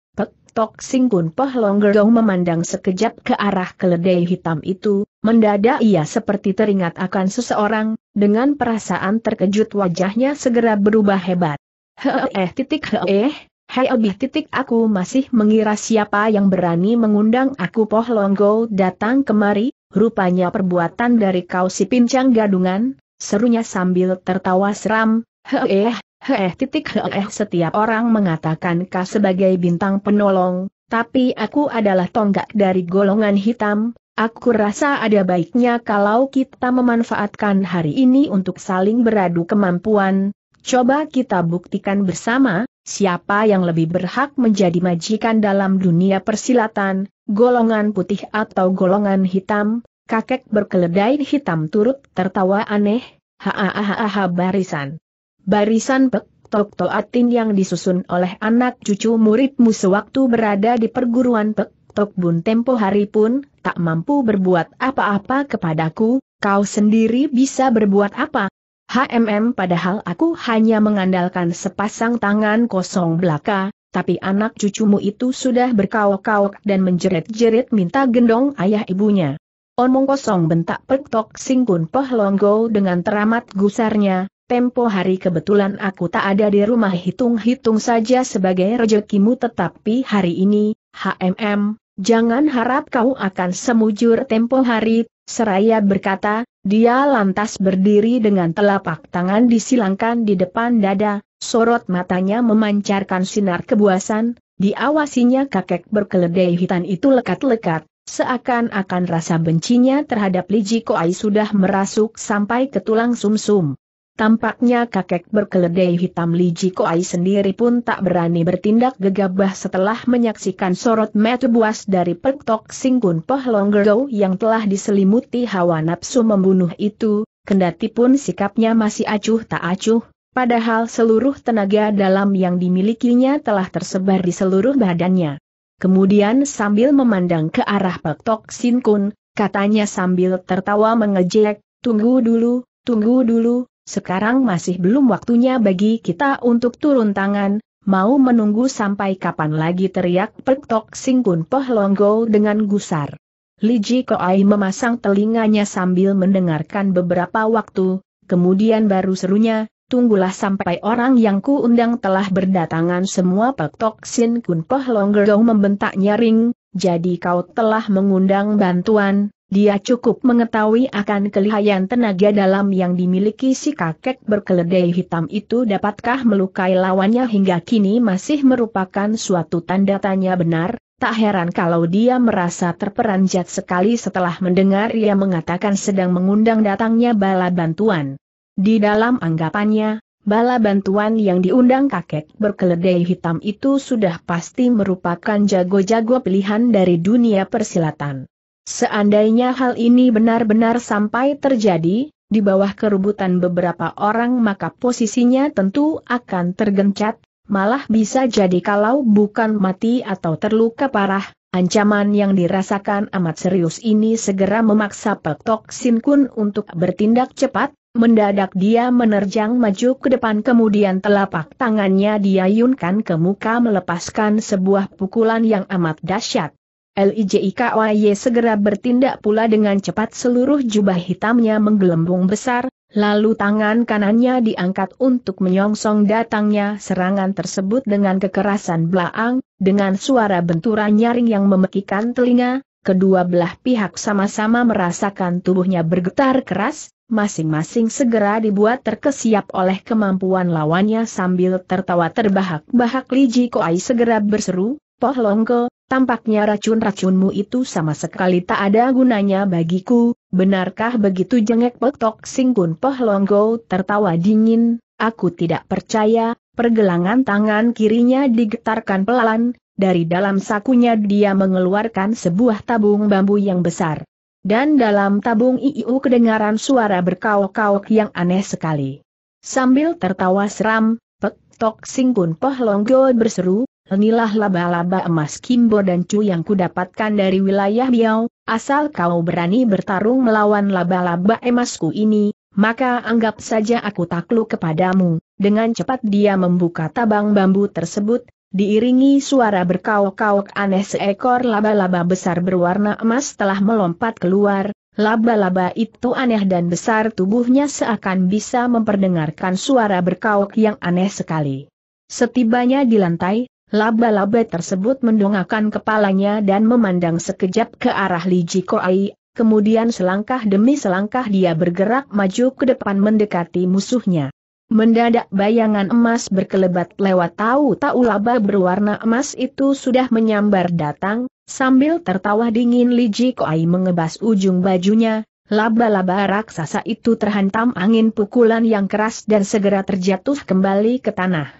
Tok Singkun Poh Longgerong memandang sekejap ke arah keledai hitam itu, mendadak ia seperti teringat akan seseorang, dengan perasaan terkejut wajahnya segera berubah hebat. Heeh titik heeh, Hei Abi titik aku masih mengira siapa yang berani mengundang aku Poh Longgo datang kemari, rupanya perbuatan dari kau si pincang gadungan, serunya sambil tertawa seram, heeh, heeh titik heeh setiap orang mengatakan kau sebagai bintang penolong, tapi aku adalah tonggak dari golongan hitam, Aku rasa ada baiknya kalau kita memanfaatkan hari ini untuk saling beradu kemampuan. Coba kita buktikan bersama, siapa yang lebih berhak menjadi majikan dalam dunia persilatan, golongan putih atau golongan hitam, kakek berkeledai hitam turut tertawa aneh, ha barisan. Barisan pek Tok Atin yang disusun oleh anak cucu muridmu sewaktu berada di perguruan Pek Tok Bun tempo hari pun, tak mampu berbuat apa-apa kepadaku, kau sendiri bisa berbuat apa, HMM padahal aku hanya mengandalkan sepasang tangan kosong belaka, tapi anak cucumu itu sudah berkaok-kaok dan menjerit-jerit minta gendong ayah ibunya. Omong kosong bentak pektok Singkun Poh Longgo dengan teramat gusarnya, tempo hari kebetulan aku tak ada di rumah hitung-hitung saja sebagai rejekimu tetapi hari ini, HMM, jangan harap kau akan semujur tempo hari, seraya berkata, dia lantas berdiri dengan telapak tangan disilangkan di depan dada, sorot matanya memancarkan sinar kebuasan, diawasinya kakek berkeledai hitam itu lekat-lekat, seakan-akan rasa bencinya terhadap Liji Koai sudah merasuk sampai ke tulang sumsum. -sum. Tampaknya kakek berkeledai hitam Li Jikoai sendiri pun tak berani bertindak gegabah setelah menyaksikan sorot mata buas dari Pektok Singkun Poh Longgero yang telah diselimuti hawa nafsu membunuh itu, kendati pun sikapnya masih acuh tak acuh, padahal seluruh tenaga dalam yang dimilikinya telah tersebar di seluruh badannya. Kemudian sambil memandang ke arah Pektok Singkun, katanya sambil tertawa mengejek, tunggu dulu, tunggu dulu, sekarang masih belum waktunya bagi kita untuk turun tangan, mau menunggu sampai kapan lagi teriak Pertok Singkun Poh Longgo dengan gusar. Li Ji Koai memasang telinganya sambil mendengarkan beberapa waktu, kemudian baru serunya, tunggulah sampai orang yang ku undang telah berdatangan semua Pek Tok Kun Poh longgo membentak nyaring, jadi kau telah mengundang bantuan, dia cukup mengetahui akan kelihayan tenaga dalam yang dimiliki si kakek berkeledai hitam itu dapatkah melukai lawannya hingga kini masih merupakan suatu tanda tanya benar, tak heran kalau dia merasa terperanjat sekali setelah mendengar ia mengatakan sedang mengundang datangnya bala bantuan. Di dalam anggapannya, bala bantuan yang diundang kakek berkeledai hitam itu sudah pasti merupakan jago-jago pilihan dari dunia persilatan. Seandainya hal ini benar-benar sampai terjadi, di bawah kerubutan beberapa orang maka posisinya tentu akan tergencat, malah bisa jadi kalau bukan mati atau terluka parah, ancaman yang dirasakan amat serius ini segera memaksa Pek Tok Sin Kun untuk bertindak cepat, mendadak dia menerjang maju ke depan kemudian telapak tangannya diayunkan ke muka melepaskan sebuah pukulan yang amat dahsyat. LIJIKOY segera bertindak pula dengan cepat seluruh jubah hitamnya menggelembung besar, lalu tangan kanannya diangkat untuk menyongsong datangnya serangan tersebut dengan kekerasan belaang, dengan suara benturan nyaring yang memekikan telinga, kedua belah pihak sama-sama merasakan tubuhnya bergetar keras, masing-masing segera dibuat terkesiap oleh kemampuan lawannya sambil tertawa terbahak-bahak Li segera berseru, Poh Longko, Tampaknya racun-racunmu itu sama sekali tak ada gunanya bagiku, benarkah begitu jengek petok singkun Poh Longgo tertawa dingin, aku tidak percaya, pergelangan tangan kirinya digetarkan pelan, dari dalam sakunya dia mengeluarkan sebuah tabung bambu yang besar. Dan dalam tabung iu kedengaran suara berkaok-kaok yang aneh sekali. Sambil tertawa seram, petok Singkun Poh Longgo berseru, Inilah laba-laba emas Kimbo dan Cu yang kudapatkan dari wilayah Biau, asal kau berani bertarung melawan laba-laba emasku ini, maka anggap saja aku takluk kepadamu. Dengan cepat dia membuka tabang bambu tersebut, diiringi suara berkauk-kauk aneh seekor laba-laba besar berwarna emas telah melompat keluar, Laba-laba itu aneh dan besar tubuhnya seakan bisa memperdengarkan suara berkauk yang aneh sekali. Setibanya di lantai, Laba-laba tersebut mendongakkan kepalanya dan memandang sekejap ke arah Li Jikoai, kemudian selangkah demi selangkah dia bergerak maju ke depan mendekati musuhnya. Mendadak bayangan emas berkelebat lewat tahu-tahu laba berwarna emas itu sudah menyambar datang, sambil tertawa dingin Li Jikoai mengebas ujung bajunya, laba-laba raksasa itu terhantam angin pukulan yang keras dan segera terjatuh kembali ke tanah.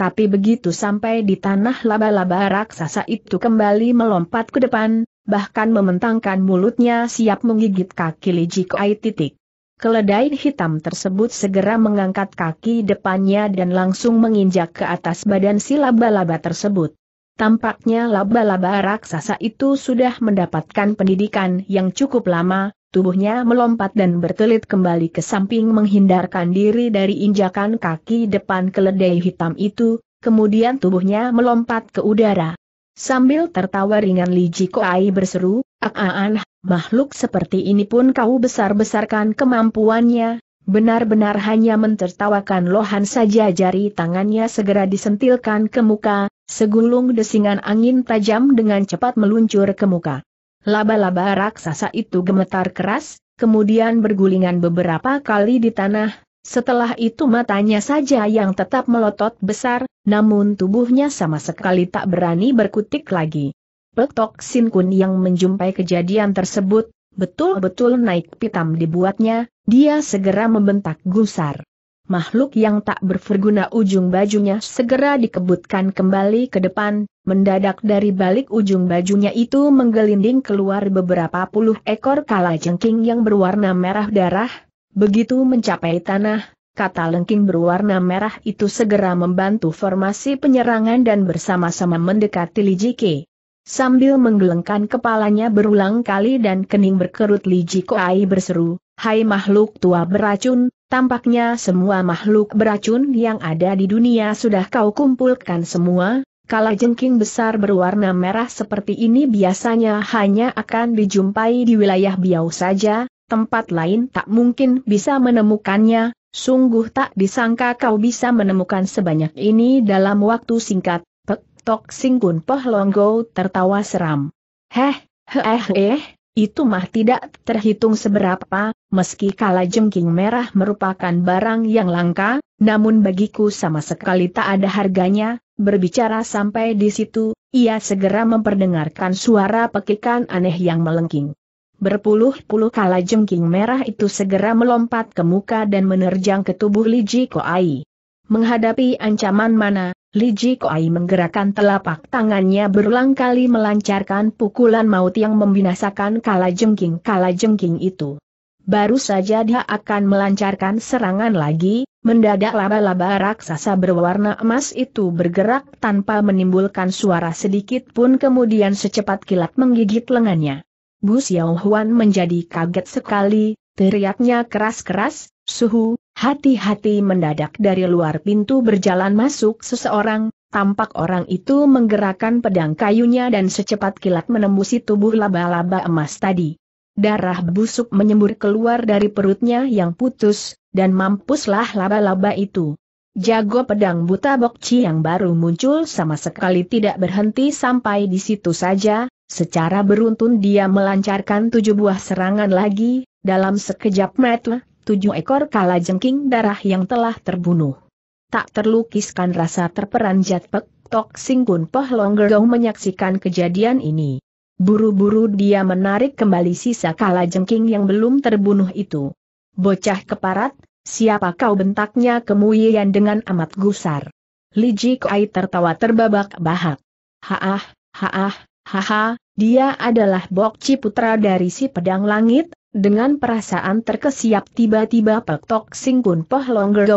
Tapi begitu sampai di tanah laba-laba raksasa itu kembali melompat ke depan, bahkan mementangkan mulutnya siap menggigit kaki Li Jikai titik. Keledai hitam tersebut segera mengangkat kaki depannya dan langsung menginjak ke atas badan si laba-laba tersebut. Tampaknya laba-laba raksasa itu sudah mendapatkan pendidikan yang cukup lama, tubuhnya melompat dan bertelit kembali ke samping menghindarkan diri dari injakan kaki depan keledai hitam itu, kemudian tubuhnya melompat ke udara. Sambil tertawa ringan Li Jikoai berseru, Aan, makhluk seperti ini pun kau besar-besarkan kemampuannya, benar-benar hanya mentertawakan Lohan saja jari tangannya segera disentilkan ke muka, segulung desingan angin tajam dengan cepat meluncur ke muka. Laba-laba raksasa itu gemetar keras, kemudian bergulingan beberapa kali di tanah, setelah itu matanya saja yang tetap melotot besar, namun tubuhnya sama sekali tak berani berkutik lagi. Petok Sin Kun yang menjumpai kejadian tersebut, betul-betul naik pitam dibuatnya, dia segera membentak gusar makhluk yang tak berguna ujung bajunya segera dikebutkan kembali ke depan, mendadak dari balik ujung bajunya itu menggelinding keluar beberapa puluh ekor kala jengking yang berwarna merah darah, begitu mencapai tanah, kata lengking berwarna merah itu segera membantu formasi penyerangan dan bersama-sama mendekati Li Jike. Sambil menggelengkan kepalanya berulang kali dan kening berkerut Lijiko Ai berseru, Hai makhluk tua beracun, Tampaknya semua makhluk beracun yang ada di dunia sudah kau kumpulkan semua, Kalau jengking besar berwarna merah seperti ini biasanya hanya akan dijumpai di wilayah Biau saja, tempat lain tak mungkin bisa menemukannya, sungguh tak disangka kau bisa menemukan sebanyak ini dalam waktu singkat, pek tok singkun poh longgo tertawa seram. Heh, heh heh. Itu mah tidak terhitung seberapa, meski kala jengking merah merupakan barang yang langka, namun bagiku sama sekali tak ada harganya, berbicara sampai di situ, ia segera memperdengarkan suara pekikan aneh yang melengking. Berpuluh-puluh kala jengking merah itu segera melompat ke muka dan menerjang ke tubuh Li Koai. Menghadapi ancaman mana, Li Ji Ai menggerakkan telapak tangannya berulang kali melancarkan pukulan maut yang membinasakan kala jengking kala jengking itu. Baru saja dia akan melancarkan serangan lagi, mendadak laba-laba raksasa berwarna emas itu bergerak tanpa menimbulkan suara sedikit pun kemudian secepat kilat menggigit lengannya. Bu Xiao Huan menjadi kaget sekali, teriaknya keras-keras, Suhu, Hati-hati mendadak dari luar pintu berjalan masuk seseorang, tampak orang itu menggerakkan pedang kayunya dan secepat kilat menembusi tubuh laba-laba emas tadi. Darah busuk menyembur keluar dari perutnya yang putus, dan mampuslah laba-laba itu. Jago pedang buta Bokci yang baru muncul sama sekali tidak berhenti sampai di situ saja, secara beruntun dia melancarkan tujuh buah serangan lagi, dalam sekejap mata, tujuh ekor kala jengking darah yang telah terbunuh. Tak terlukiskan rasa terperanjat Pek Tok pun Poh Longgergau menyaksikan kejadian ini. Buru-buru dia menarik kembali sisa kala jengking yang belum terbunuh itu. Bocah keparat, siapa kau bentaknya kemuyian dengan amat gusar. Li Jikai tertawa terbabak bahak. Haah, haah, haha, dia adalah Bokci putra dari si pedang langit, dengan perasaan terkesiap tiba-tiba Pek Tok Sing Kun Poh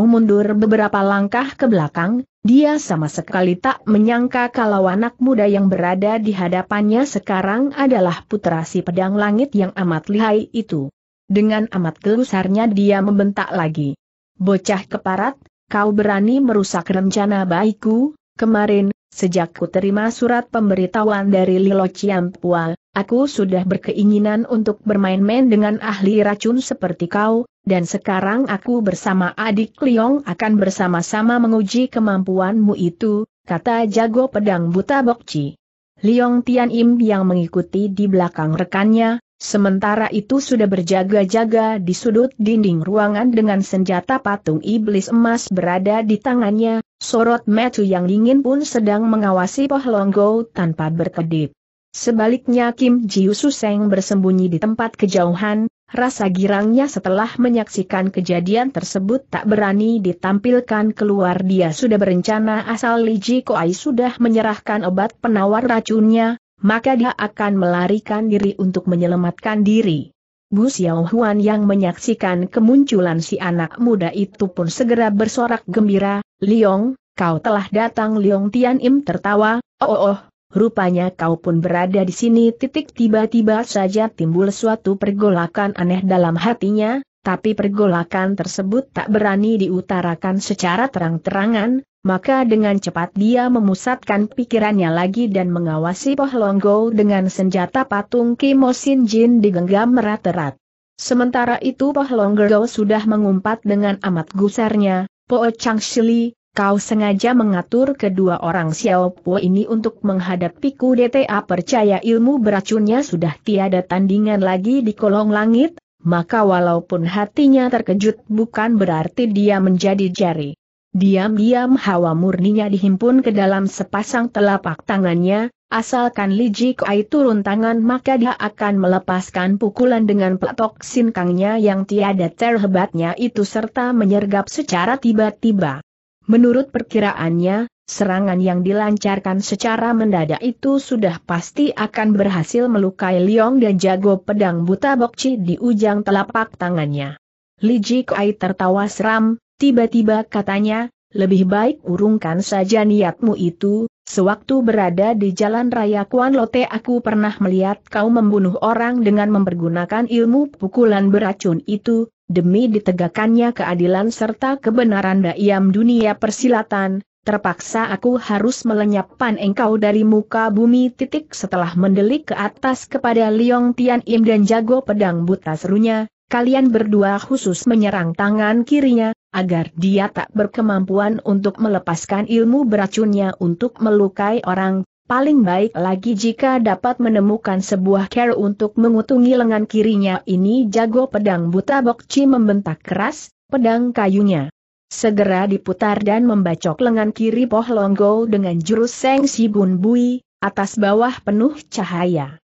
mundur beberapa langkah ke belakang, dia sama sekali tak menyangka kalau anak muda yang berada di hadapannya sekarang adalah putra si pedang langit yang amat lihai itu. Dengan amat gelusarnya dia membentak lagi. Bocah keparat, kau berani merusak rencana baikku, kemarin Sejak ku terima surat pemberitahuan dari Lilo Ciampual, aku sudah berkeinginan untuk bermain-main dengan ahli racun seperti kau, dan sekarang aku bersama adik Liong akan bersama-sama menguji kemampuanmu itu, kata jago pedang buta Bokci. Liong Tian Im yang mengikuti di belakang rekannya, sementara itu sudah berjaga-jaga di sudut dinding ruangan dengan senjata patung iblis emas berada di tangannya, Sorot Matthew yang dingin pun sedang mengawasi Poh Longgo tanpa berkedip. Sebaliknya Kim Ji Jiu Suseng bersembunyi di tempat kejauhan, rasa girangnya setelah menyaksikan kejadian tersebut tak berani ditampilkan keluar dia sudah berencana asal Li Ji Koai sudah menyerahkan obat penawar racunnya, maka dia akan melarikan diri untuk menyelamatkan diri. Bu Xiao Huan yang menyaksikan kemunculan si anak muda itu pun segera bersorak gembira, Liong, kau telah datang Liong Tian Im tertawa, oh oh, oh rupanya kau pun berada di sini titik tiba-tiba saja timbul suatu pergolakan aneh dalam hatinya, tapi pergolakan tersebut tak berani diutarakan secara terang-terangan, maka dengan cepat dia memusatkan pikirannya lagi dan mengawasi Poh Longgo dengan senjata patung Kimo Sin Jin digenggam erat-erat. Sementara itu Poh Longgo sudah mengumpat dengan amat gusarnya, Po Chang Shili, kau sengaja mengatur kedua orang Xiao Po ini untuk menghadapi DTA percaya ilmu beracunnya sudah tiada tandingan lagi di kolong langit, maka walaupun hatinya terkejut bukan berarti dia menjadi jari. Diam-diam hawa murninya dihimpun ke dalam sepasang telapak tangannya, asalkan Li Jikai turun tangan maka dia akan melepaskan pukulan dengan pelatok sinkangnya yang tiada terhebatnya itu serta menyergap secara tiba-tiba. Menurut perkiraannya, serangan yang dilancarkan secara mendadak itu sudah pasti akan berhasil melukai Liong dan jago pedang buta bokci di ujung telapak tangannya. Li Jikai tertawa seram, Tiba-tiba katanya, lebih baik urungkan saja niatmu itu, sewaktu berada di jalan raya Kuan Lote aku pernah melihat kau membunuh orang dengan mempergunakan ilmu pukulan beracun itu, demi ditegakkannya keadilan serta kebenaran dayam dunia persilatan, terpaksa aku harus melenyapkan engkau dari muka bumi titik setelah mendelik ke atas kepada Liong Tian Im dan jago pedang buta serunya, kalian berdua khusus menyerang tangan kirinya, agar dia tak berkemampuan untuk melepaskan ilmu beracunnya untuk melukai orang, paling baik lagi jika dapat menemukan sebuah care untuk mengutungi lengan kirinya ini jago pedang buta Bokci membentak keras, pedang kayunya. Segera diputar dan membacok lengan kiri Poh Longgo dengan jurus Seng Si Bun Bui, atas bawah penuh cahaya.